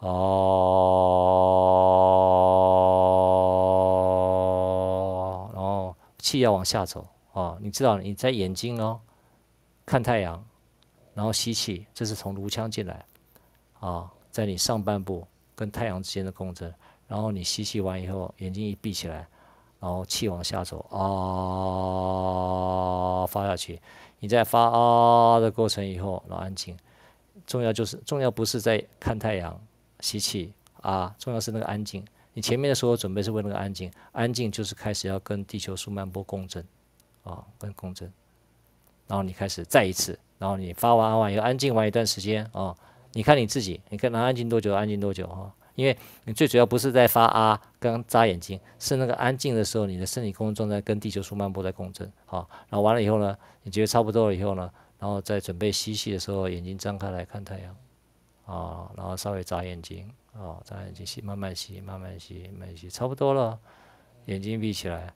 哦。气要往下走啊！你知道你在眼睛哦，看太阳，然后吸气，这是从颅腔进来啊，在你上半部跟太阳之间的共振，然后你吸气完以后，眼睛一闭起来，然后气往下走啊，发下去。你在发啊的过程以后，然后安静。重要就是，重要不是在看太阳吸气啊，重要是那个安静。你前面的时候准备是为了安静，安静就是开始要跟地球数慢波共振，啊，跟共振，然后你开始再一次，然后你发完完以后安静完一段时间啊，你看你自己，你看能安静多久安静多久啊？因为你最主要不是在发啊跟眨眼睛，是那个安静的时候，你的身体工作状态跟地球数慢波在共振好，然后完了以后呢，你觉得差不多了以后呢，然后再准备吸气的时候，眼睛张开来看太阳，啊，然后稍微眨眼睛。哦，眨眼睛，吸，慢慢吸，慢慢吸，慢慢吸，差不多了，眼睛闭起来，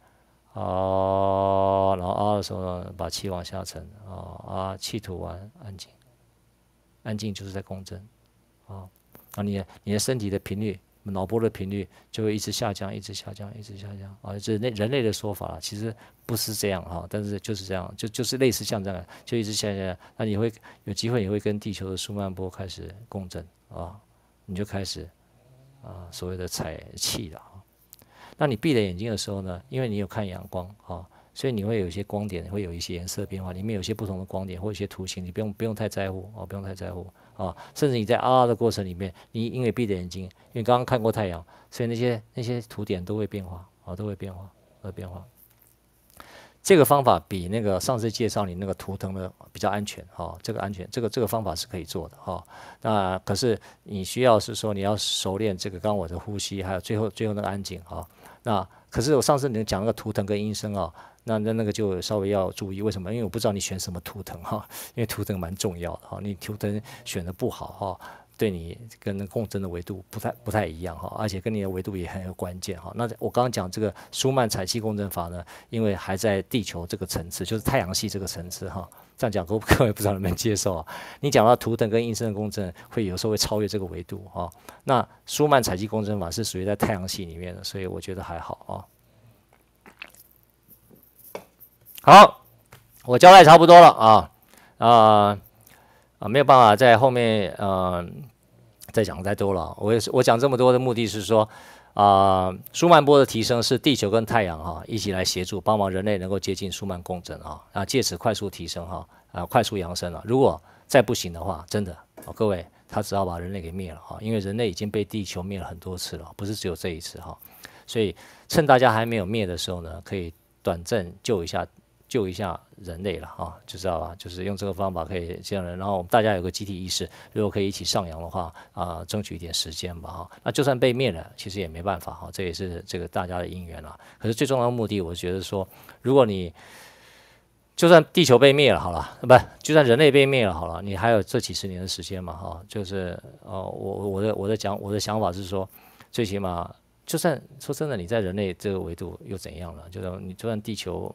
啊，然后啊的时候呢，把气往下沉，啊啊，气吐完，安静，安静就是在共振，啊，啊，你你的身体的频率，脑波的频率就会一直下降，一直下降，一直下降，啊，就是那人类的说法，其实不是这样哈，但是就是这样，就就是类似像这样，就一直下降，那你会有机会你会跟地球的舒曼波开始共振啊。你就开始，啊，所谓的采气了。那你闭着眼睛的时候呢？因为你有看阳光啊，所以你会有一些光点，会有一些颜色变化，里面有些不同的光点或一些图形，你不用不用太在乎啊，不用太在乎啊。甚至你在啊的过程里面，你因为闭着眼睛，因为刚刚看过太阳，所以那些那些图点都会变化啊，都会变化，会变化。这个方法比那个上次介绍你那个图腾的比较安全哈，这个安全，这个这个方法是可以做的哈。那可是你需要是说你要熟练这个，刚刚我的呼吸，还有最后最后那个安静哈。那可是我上次你讲那个图腾跟音声啊，那那那个就稍微要注意，为什么？因为我不知道你选什么图腾哈，因为图腾蛮重要的哈，你图腾选的不好哈。对你跟共振的维度不太不太一样哈，而且跟你的维度也很有关键哈。那我刚刚讲这个舒曼采气共振法呢，因为还在地球这个层次，就是太阳系这个层次哈。这样讲，各位不知道能不能接受啊？你讲到图腾跟印生的共振，会有时候会超越这个维度哈。那舒曼采气共振法是属于在太阳系里面的，所以我觉得还好啊。好，我交代差不多了啊，呃。啊，没有办法在后面嗯再讲太多了。我我讲这么多的目的是说，啊，舒曼波的提升是地球跟太阳哈一起来协助，帮忙人类能够接近舒曼共振啊，啊，借此快速提升哈，啊，快速扬升了。如果再不行的话，真的哦，各位，他只好把人类给灭了哈，因为人类已经被地球灭了很多次了，不是只有这一次哈。所以趁大家还没有灭的时候呢，可以短暂救一下。救一下人类了啊，就知道了，就是用这个方法可以这样了。然后我们大家有个集体意识，如果可以一起上扬的话啊，争取一点时间吧哈。那就算被灭了，其实也没办法哈，这也是这个大家的因缘了。可是最重要的目的，我觉得说，如果你就算地球被灭了好了，不，就算人类被灭了好了，你还有这几十年的时间嘛哈。就是呃，我我的我的讲我的想法是说，最起码就算说真的，你在人类这个维度又怎样了？就是你就算地球。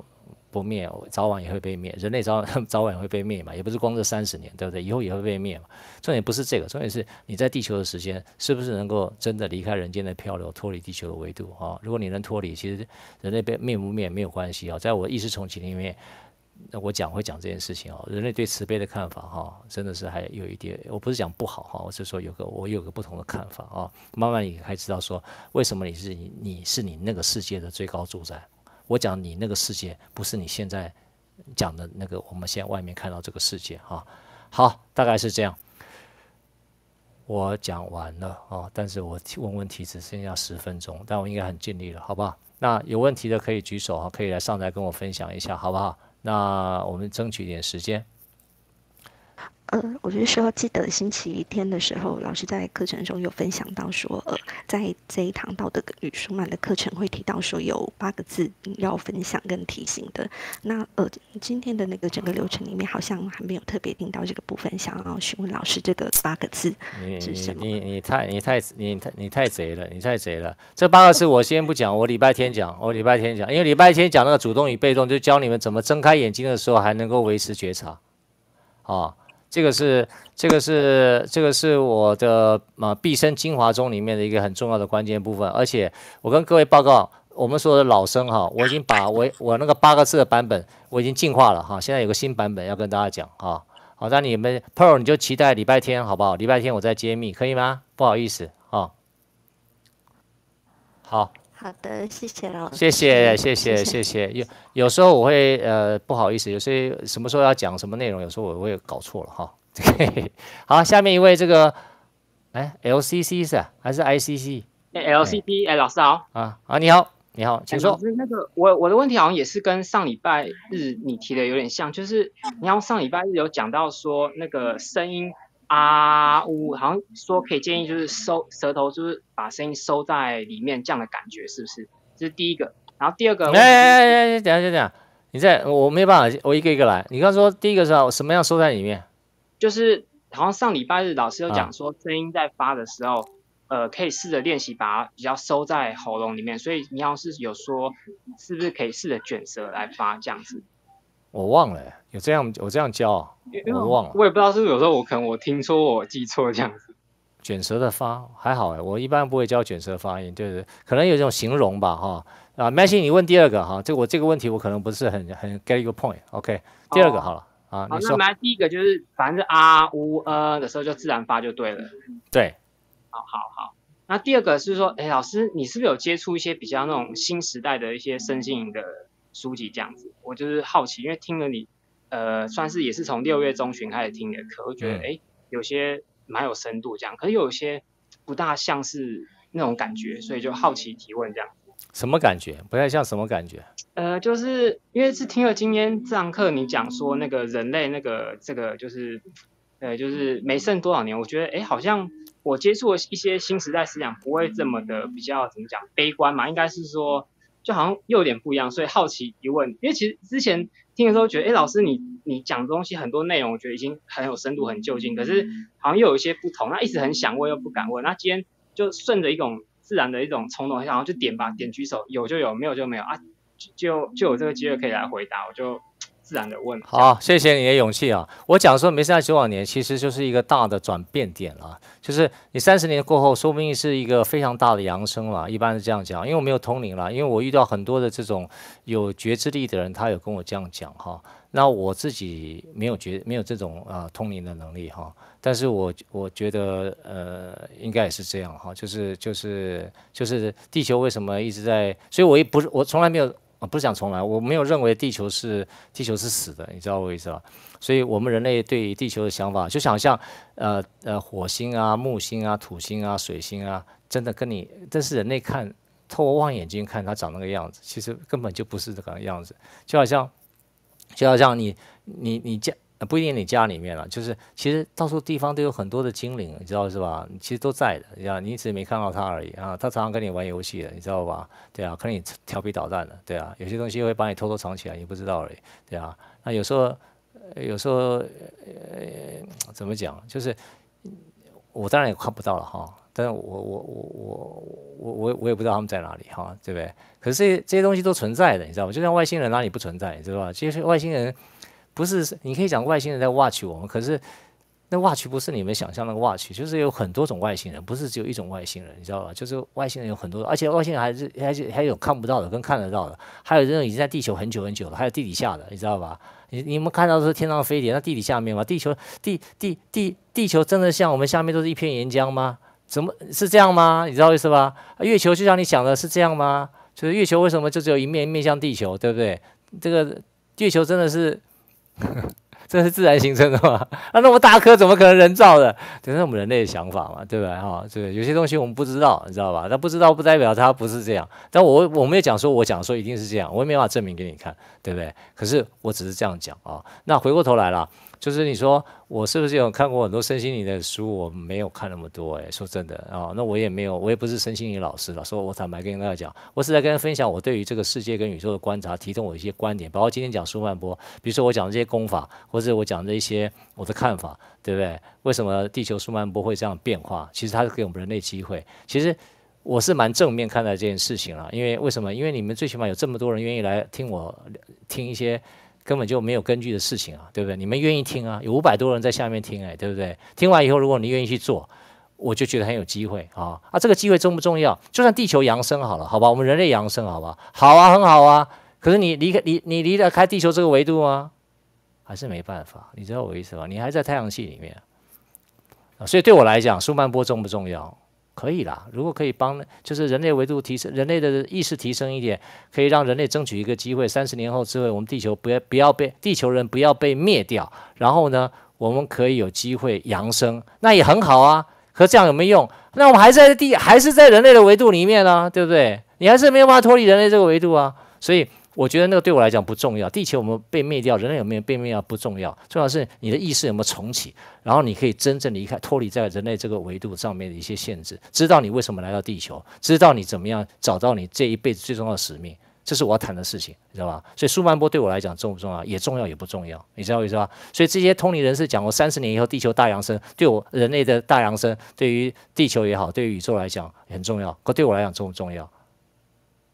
不灭，早晚也会被灭。人类早 早晚也会被灭嘛，也不是光这三十年，对不对？以后也会被灭嘛。重点不是这个，重点是你在地球的时间是不是能够真的离开人间的漂流，脱离地球的维度啊？如果你能脱离，其实人类被灭不灭没有关系啊。在我意识重启里面，我讲会讲这件事情哦，人类对慈悲的看法哈，真的是还有一点，我不是讲不好哈，我是说有个我有个不同的看法啊。慢慢你才知道说，为什么你是你你是你那个世界的最高主宰。我讲你那个世界不是你现在讲的那个，我们现在外面看到这个世界哈。好，大概是这样。我讲完了啊，但是我提问问题只剩下十分钟，但我应该很尽力了，好不好？那有问题的可以举手啊，可以来上台跟我分享一下，好不好？那我们争取一点时间。呃，我是说，记得星期天的时候，老师在课程中有分享到说，呃，在这一堂道德与舒曼的课程会提到说有八个字要分享跟提醒的。那呃，今天的那个整个流程里面好像还没有特别听到这个部分，想要询问老师这个八个字是什么？你你你太你太你太你太贼了，你太贼了。这八个字我先不讲，我礼拜天讲，我礼拜天讲，因为礼拜天讲那个主动与被动，就教你们怎么睁开眼睛的时候还能够维持觉察啊。这个是，这个是，这个是我的啊毕生精华中里面的一个很重要的关键部分。而且我跟各位报告，我们说的老生哈，我已经把我我那个八个字的版本我已经进化了哈，现在有个新版本要跟大家讲哈。好，那你们 Pro 你就期待礼拜天好不好？礼拜天我在揭秘，可以吗？不好意思啊。好。好的，谢谢老师。谢谢，谢谢，谢谢。有有时候我会呃不好意思，有些什么时候要讲什么内容，有时候我我会搞错了哈。好，下面一位这个，哎，LCC 是还是 ICC？哎，LCC，哎，老师好。啊啊，你好，你好，请说。那个我我的问题好像也是跟上礼拜日你提的有点像，就是你要上礼拜日有讲到说那个声音。啊呜，好像说可以建议就是收舌头，就是把声音收在里面这样的感觉，是不是？这是第一个。然后第二个，哎哎哎，等等下，等下，你在我没办法，我一个一个来。你刚刚说第一个是要什么样收在里面？就是好像上礼拜日老师有讲说，声音在发的时候，呃，可以试着练习把它比较收在喉咙里面。所以你要是有说，是不是可以试着卷舌来发这样子？我忘了有这样，我这样教我忘了，我也不知道是不是有时候我可能我听说我记错这样子。卷舌的发还好，我一般不会教卷舌发音，就是可能有一种形容吧哈。啊 m a s y 你问第二个哈，这我这个问题我可能不是很很 get 一个 point。OK，第二个好了，啊，你说。那来第一个就是反正啊呜呃的时候就自然发就对了。对，好好好。那第二个是说，哎，老师你是不是有接触一些比较那种新时代的一些声性的？书籍这样子，我就是好奇，因为听了你，呃，算是也是从六月中旬开始听你的课，我觉得哎，有些蛮有深度这样，可是有些不大像是那种感觉，所以就好奇提问这样。什么感觉？不太像什么感觉？呃，就是因为是听了今天这堂课，你讲说那个人类那个这个就是，呃，就是没剩多少年，我觉得哎，好像我接触了一些新时代思想不会这么的比较怎么讲悲观嘛，应该是说。就好像又有点不一样，所以好奇一问，因为其实之前听的时候觉得，哎，老师你你讲的东西很多内容，我觉得已经很有深度、很就近，可是好像又有一些不同，那一直很想问又不敢问，那今天就顺着一种自然的一种冲动，想要就点吧，点举手，有就有，没有就没有啊，就就有这个机会可以来回答，我就。自然的问好，谢谢你的勇气啊！我讲说，没在九往年，其实就是一个大的转变点了，就是你三十年过后，说不定是一个非常大的扬升了。一般是这样讲，因为我没有通灵了，因为我遇到很多的这种有觉知力的人，他有跟我这样讲哈。那我自己没有觉，没有这种啊通灵的能力哈。但是我我觉得呃，应该也是这样哈，就是就是就是地球为什么一直在？所以我也不是，我从来没有。啊，不是想重来，我没有认为地球是地球是死的，你知道我意思吧？所以，我们人类对地球的想法，就想像，呃呃，火星啊、木星啊、土星啊、水星啊，真的跟你，但是人类看透过望远镜看它长那个样子，其实根本就不是这个样子，就好像，就好像你你你见。不一定你家里面了，就是其实到处地方都有很多的精灵，你知道是吧？其实都在的，你知道，你只是没看到它而已啊。它常常跟你玩游戏的，你知道吧？对啊，看你调皮捣蛋的，对啊，有些东西会把你偷偷藏起来，你不知道而已，对啊。那有时候，有时候，呃，怎么讲？就是我当然也看不到了哈，但是我我我我我我我也不知道他们在哪里哈，对不对？可是这些东西都存在的，你知道吗？就像外星人哪里不存在，你知道吧？其实外星人。不是，你可以讲外星人在 watch 我们，可是那 watch 不是你们想象那个 watch，就是有很多种外星人，不是只有一种外星人，你知道吧？就是外星人有很多，而且外星人还是，还是还有看不到的跟看得到的，还有这种已经在地球很久很久了，还有地底下的，你知道吧？你你们看到是天上飞碟，那地底下面吗？地球地地地地球真的像我们下面都是一片岩浆吗？怎么是这样吗？你知道意思吧？月球就像你想的是这样吗？就是月球为什么就只有一面面向地球，对不对？这个月球真的是？这是自然形成的吗？啊，那么大颗怎么可能人造的？这是我们人类的想法嘛，对不对？哈，对，有些东西我们不知道，你知道吧？那不知道不代表它不是这样。但我我没有讲说，我讲说一定是这样，我也没办法证明给你看，对不对？可是我只是这样讲啊。那回过头来了。就是你说我是不是有看过很多身心灵的书？我没有看那么多诶，说真的啊，那我也没有，我也不是身心灵老师了。说我坦白跟大家讲，我是在跟大家分享我对于这个世界跟宇宙的观察，提供我一些观点。包括今天讲舒曼波，比如说我讲的这些功法，或者我讲的一些我的看法，对不对？为什么地球舒曼波会这样变化？其实它是给我们人类机会。其实我是蛮正面看待这件事情了，因为为什么？因为你们最起码有这么多人愿意来听我听一些。根本就没有根据的事情啊，对不对？你们愿意听啊？有五百多人在下面听，哎，对不对？听完以后，如果你愿意去做，我就觉得很有机会啊！啊，这个机会重不重要？就算地球扬升好了，好吧，我们人类扬升，好吧，好啊，很好啊。可是你离开，你你离得开地球这个维度吗？还是没办法？你知道我意思吧？你还在太阳系里面啊，所以对我来讲，舒曼波重不重要？可以啦，如果可以帮，就是人类维度提升，人类的意识提升一点，可以让人类争取一个机会，三十年后之后，我们地球不要不要被地球人不要被灭掉，然后呢，我们可以有机会扬升，那也很好啊。可这样有没有用？那我们还在地，还是在人类的维度里面呢，对不对？你还是没有办法脱离人类这个维度啊，所以。我觉得那个对我来讲不重要。地球我们被灭掉，人类有没有被灭掉不重要，重要是你的意识有没有重启，然后你可以真正离开、脱离在人类这个维度上面的一些限制，知道你为什么来到地球，知道你怎么样找到你这一辈子最重要的使命，这是我要谈的事情，你知道吧？所以舒曼波对我来讲重不重要？也重要，也不重要，你知道我意思吧？所以这些通灵人士讲过，三十年以后地球大扬升，对我人类的大扬升，对于地球也好，对于宇宙来讲很重要，可对我来讲重不重要？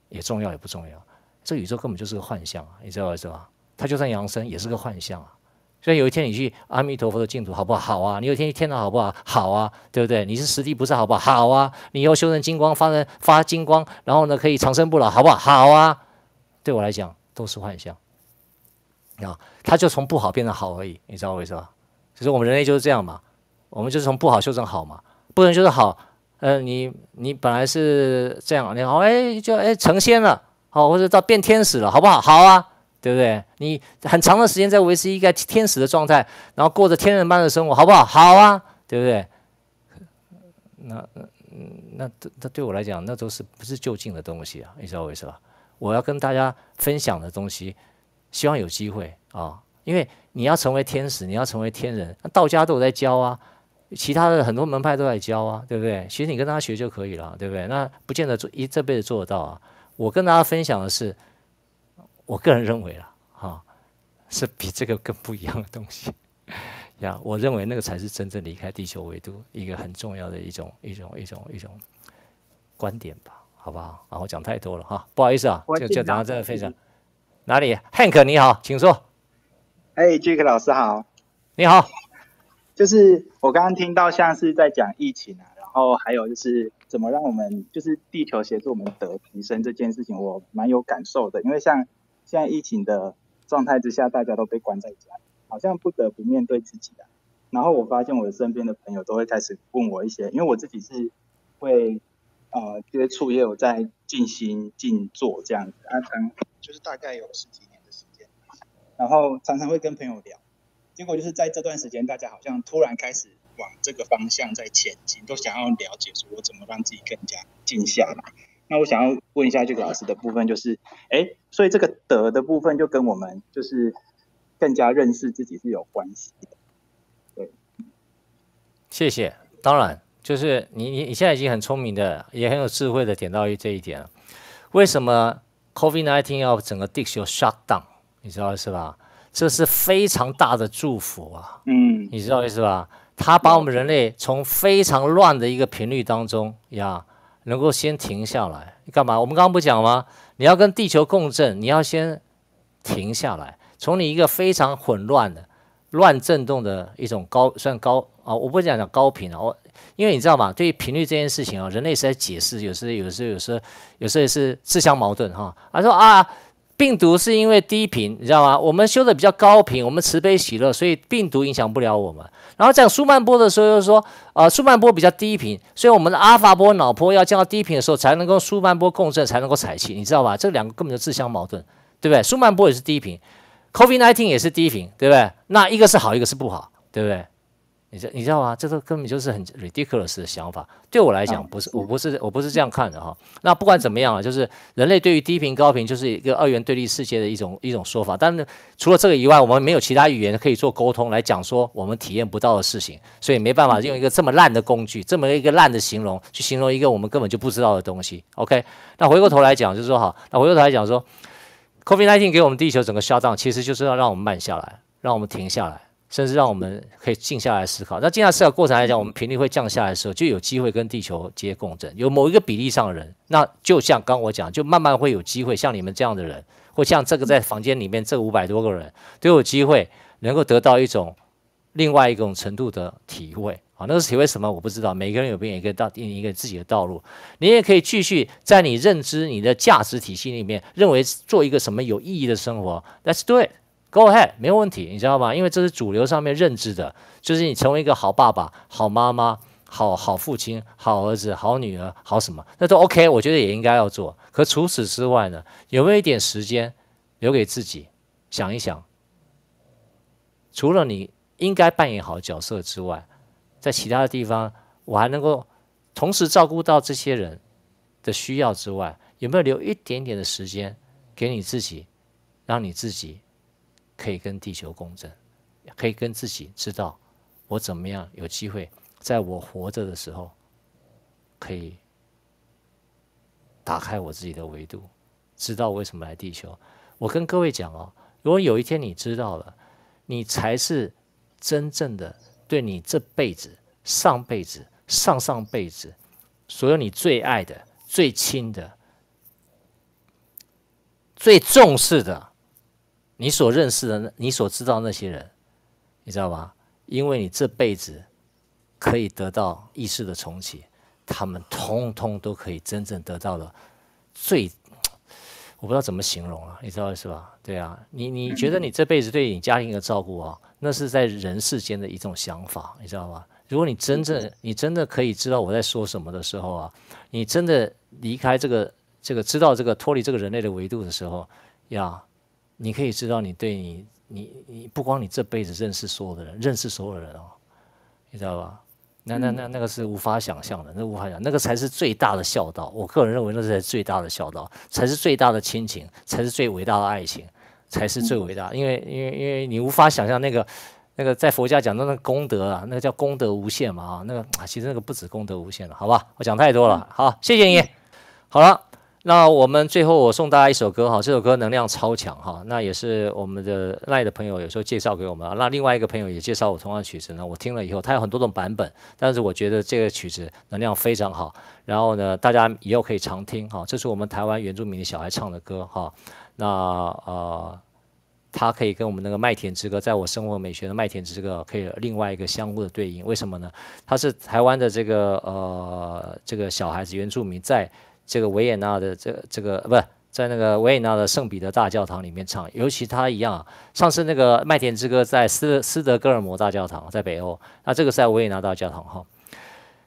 也重要，也不重要。这宇宙根本就是个幻象啊，你知道为什么？它就算扬升也是个幻象啊。所以有一天你去阿弥陀佛的净土好不好？好啊！你有一天去天堂好不好？好啊！对不对？你是实地菩萨好不好？好啊！你以后修成金光，发成发金光，然后呢可以长生不老好不好？好啊！对我来讲都是幻象啊，它就从不好变成好而已，你知道为什么？其实我们人类就是这样嘛，我们就是从不好修成好嘛，不能修成好，呃，你你本来是这样，你好哎，就哎成仙了。哦，或者到变天使了，好不好？好啊，对不对？你很长的时间在维持一个天使的状态，然后过着天人般的生活，好不好？好啊，对不对？那那那，对，对我来讲，那都是不是就近的东西啊？你知道我意思吧？我要跟大家分享的东西，希望有机会啊，因为你要成为天使，你要成为天人，道家都有在教啊，其他的很多门派都在教啊，对不对？其实你跟他学就可以了，对不对？那不见得做一这辈子做得到啊。我跟大家分享的是，我个人认为啊，哈，是比这个更不一样的东西 呀。我认为那个才是真正离开地球维度一个很重要的一种一种一种一种观点吧，好不好？啊，我讲太多了哈，不好意思啊，就就讲到这个非常哪里。Hank 你好，请坐。哎，杰克老师好。你好。就是我刚刚听到像是在讲疫情啊，然后还有就是。怎么让我们就是地球协助我们得提升这件事情，我蛮有感受的。因为像现在疫情的状态之下，大家都被关在家，好像不得不面对自己啊。然后我发现我身边的朋友都会开始问我一些，因为我自己是会呃接触，也有在静心静坐这样子啊，常就是大概有十几年的时间，然后常常会跟朋友聊，结果就是在这段时间，大家好像突然开始。往这个方向在前进，都想要了解，说我怎么让自己更加静下来。那我想要问一下这个老师的部分，就是，哎，所以这个德的部分就跟我们就是更加认识自己是有关系的。对，谢谢。当然，就是你你你现在已经很聪明的，也很有智慧的点到一这一点了。为什么 COVID-19 要整个 DIS 有 shut down？你知道是吧？这是非常大的祝福啊。嗯，你知道意思吧？它把我们人类从非常乱的一个频率当中呀，能够先停下来，干嘛？我们刚刚不讲吗？你要跟地球共振，你要先停下来，从你一个非常混乱的乱震动的一种高算高啊，我不讲讲高频了。我因为你知道吗？对于频率这件事情啊，人类是在解释，有时有时有时有时候是自相矛盾哈。他说啊。病毒是因为低频，你知道吗？我们修的比较高频，我们慈悲喜乐，所以病毒影响不了我们。然后讲舒曼波的时候又说，呃，舒曼波比较低频，所以我们的阿法波、脑波要降到低频的时候，才能够舒曼波共振，才能够采气，你知道吧？这两个根本就自相矛盾，对不对？舒曼波也是低频，COVID-19 也是低频，对不对？那一个是好，一个是不好，对不对？你知你知道吗？这个根本就是很 ridiculous 的想法。对我来讲，不是，我不是，我不是这样看的哈。那不管怎么样啊，就是人类对于低频、高频，就是一个二元对立世界的一种一种说法。但是除了这个以外，我们没有其他语言可以做沟通来讲说我们体验不到的事情，所以没办法用一个这么烂的工具，这么一个烂的形容去形容一个我们根本就不知道的东西。OK，那回过头来讲，就是说好，那回过头来讲说，COVID-19 给我们地球整个下葬，其实就是要让我们慢下来，让我们停下来。甚至让我们可以静下来思考。那静下思考过程来讲，我们频率会降下来的时候，就有机会跟地球接共振。有某一个比例上的人，那就像刚我讲，就慢慢会有机会，像你们这样的人，或像这个在房间里面这五百多个人，都有机会能够得到一种另外一种程度的体会啊。那个体会什么，我不知道。每个人有病，也可以到一个自己的道路。你也可以继续在你认知、你的价值体系里面，认为做一个什么有意义的生活。Let's do it。Go ahead，没问题，你知道吗？因为这是主流上面认知的，就是你成为一个好爸爸、好妈妈、好好父亲、好儿子、好女儿、好什么，那都 OK。我觉得也应该要做。可除此之外呢，有没有一点时间留给自己想一想？除了你应该扮演好角色之外，在其他的地方，我还能够同时照顾到这些人的需要之外，有没有留一点点的时间给你自己，让你自己？可以跟地球共振，可以跟自己知道我怎么样有机会，在我活着的时候，可以打开我自己的维度，知道为什么来地球。我跟各位讲哦，如果有一天你知道了，你才是真正的对你这辈子、上辈子、上上辈子所有你最爱的、最亲的、最重视的。你所认识的，你所知道那些人，你知道吧？因为你这辈子可以得到意识的重启，他们通通都可以真正得到了最，我不知道怎么形容啊，你知道是吧？对啊，你你觉得你这辈子对你家庭的照顾啊，那是在人世间的一种想法，你知道吧？如果你真正，你真的可以知道我在说什么的时候啊，你真的离开这个这个知道这个脱离这个人类的维度的时候呀。你可以知道，你对你，你你不光你这辈子认识所有的人，认识所有人哦，你知道吧？那那那那个是无法想象的，那无法想，那个才是最大的孝道。我个人认为，那是最大的孝道，才是最大的亲情，才是最伟大的爱情，才是最伟大。因为因为因为你无法想象那个那个在佛家讲的那个功德啊，那个叫功德无限嘛啊，那个啊，其实那个不止功德无限了，好吧？我讲太多了，好，谢谢你，好了。那我们最后我送大家一首歌哈，这首歌能量超强哈，那也是我们的赖的朋友有时候介绍给我们，那另外一个朋友也介绍我同样曲子呢，我听了以后它有很多种版本，但是我觉得这个曲子能量非常好，然后呢大家以后可以常听哈，这是我们台湾原住民的小孩唱的歌哈，那呃它可以跟我们那个麦田之歌，在我生活美学的麦田之歌可以另外一个相互的对应，为什么呢？它是台湾的这个呃这个小孩子原住民在。这个维也纳的这这个不，在那个维也纳的圣彼得大教堂里面唱，尤其他一样啊。上次那个《麦田之歌》在斯斯德哥尔摩大教堂，在北欧，那这个在维也纳大教堂哈。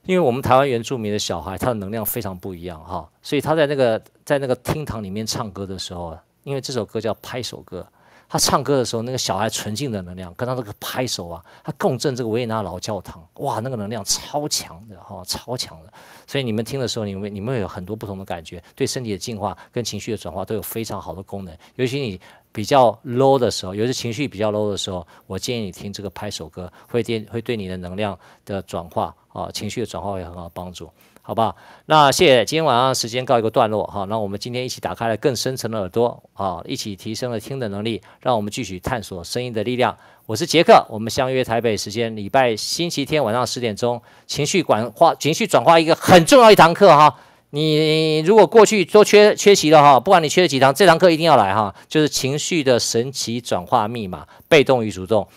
因为我们台湾原住民的小孩，他的能量非常不一样哈，所以他在那个在那个厅堂里面唱歌的时候啊，因为这首歌叫拍手歌，他唱歌的时候，那个小孩纯净的能量，跟他那个拍手啊，他共振这个维也纳老教堂，哇，那个能量超强的哈，超强的。所以你们听的时候，你们你们有很多不同的感觉，对身体的净化跟情绪的转化都有非常好的功能。尤其你比较 low 的时候，尤其情绪比较 low 的时候，我建议你听这个拍手歌，会电会对你的能量的转化啊，情绪的转化会很好帮助。好不好？那谢谢，今天晚上时间告一个段落哈。那我们今天一起打开了更深层的耳朵啊，一起提升了听的能力，让我们继续探索声音的力量。我是杰克，我们相约台北时间礼拜星期天晚上十点钟，情绪管化、情绪转化一个很重要一堂课哈。你如果过去都缺缺席了哈，不管你缺了几堂，这堂课一定要来哈，就是情绪的神奇转化密码，被动与主动。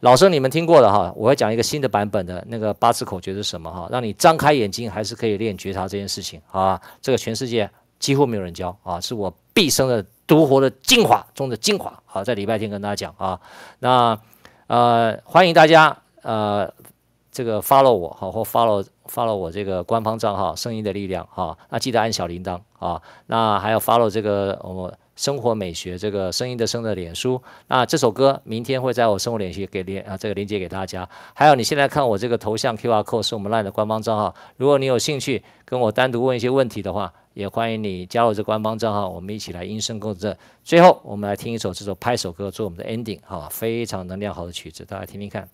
老生你们听过的哈，我会讲一个新的版本的那个八字口诀是什么哈，让你张开眼睛还是可以练觉察这件事情，好这个全世界几乎没有人教啊，是我毕生的独活的精华中的精华。好，在礼拜天跟大家讲啊。那呃，欢迎大家呃，这个 follow 我好，或 follow follow 我这个官方账号“声音的力量”哈。那记得按小铃铛啊。那还有 follow 这个我。生活美学这个声音的声的脸书，那这首歌明天会在我生活脸书给连啊这个连接给大家。还有你现在看我这个头像 Q R code 是我们 LINE 的官方账号。如果你有兴趣跟我单独问一些问题的话，也欢迎你加入这官方账号，我们一起来音声共振。最后我们来听一首这首拍手歌做我们的 ending 哈，非常能量好的曲子，大家听听看。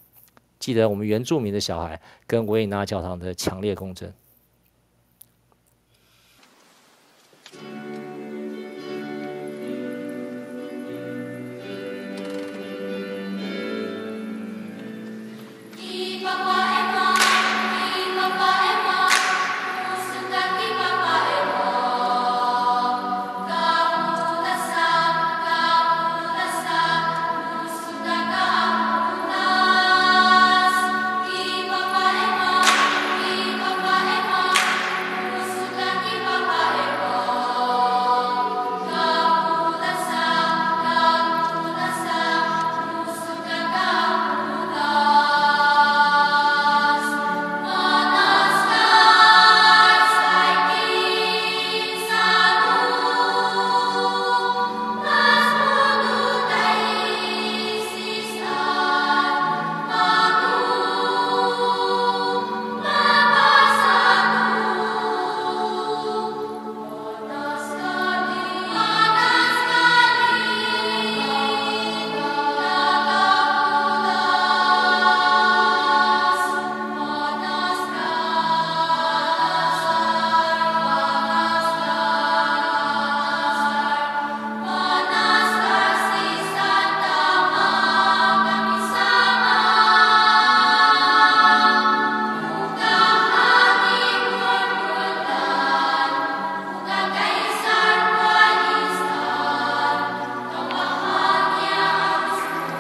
记得我们原住民的小孩跟维也纳教堂的强烈共振。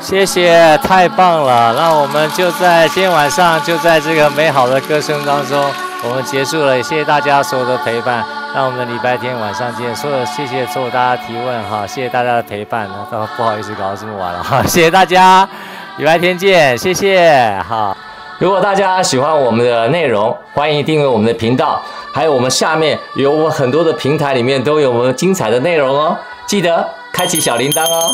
谢谢，太棒了！那我们就在今天晚上，就在这个美好的歌声当中，我们结束了。谢谢大家所有的陪伴。那我们礼拜天晚上见，所有谢谢所有大家提问哈，谢谢大家的陪伴。那不好意思，搞到这么晚了哈，谢谢大家，礼拜天见，谢谢哈。如果大家喜欢我们的内容，欢迎订阅我们的频道。还有我们下面有我们很多的平台，里面都有我们精彩的内容哦。记得开启小铃铛哦。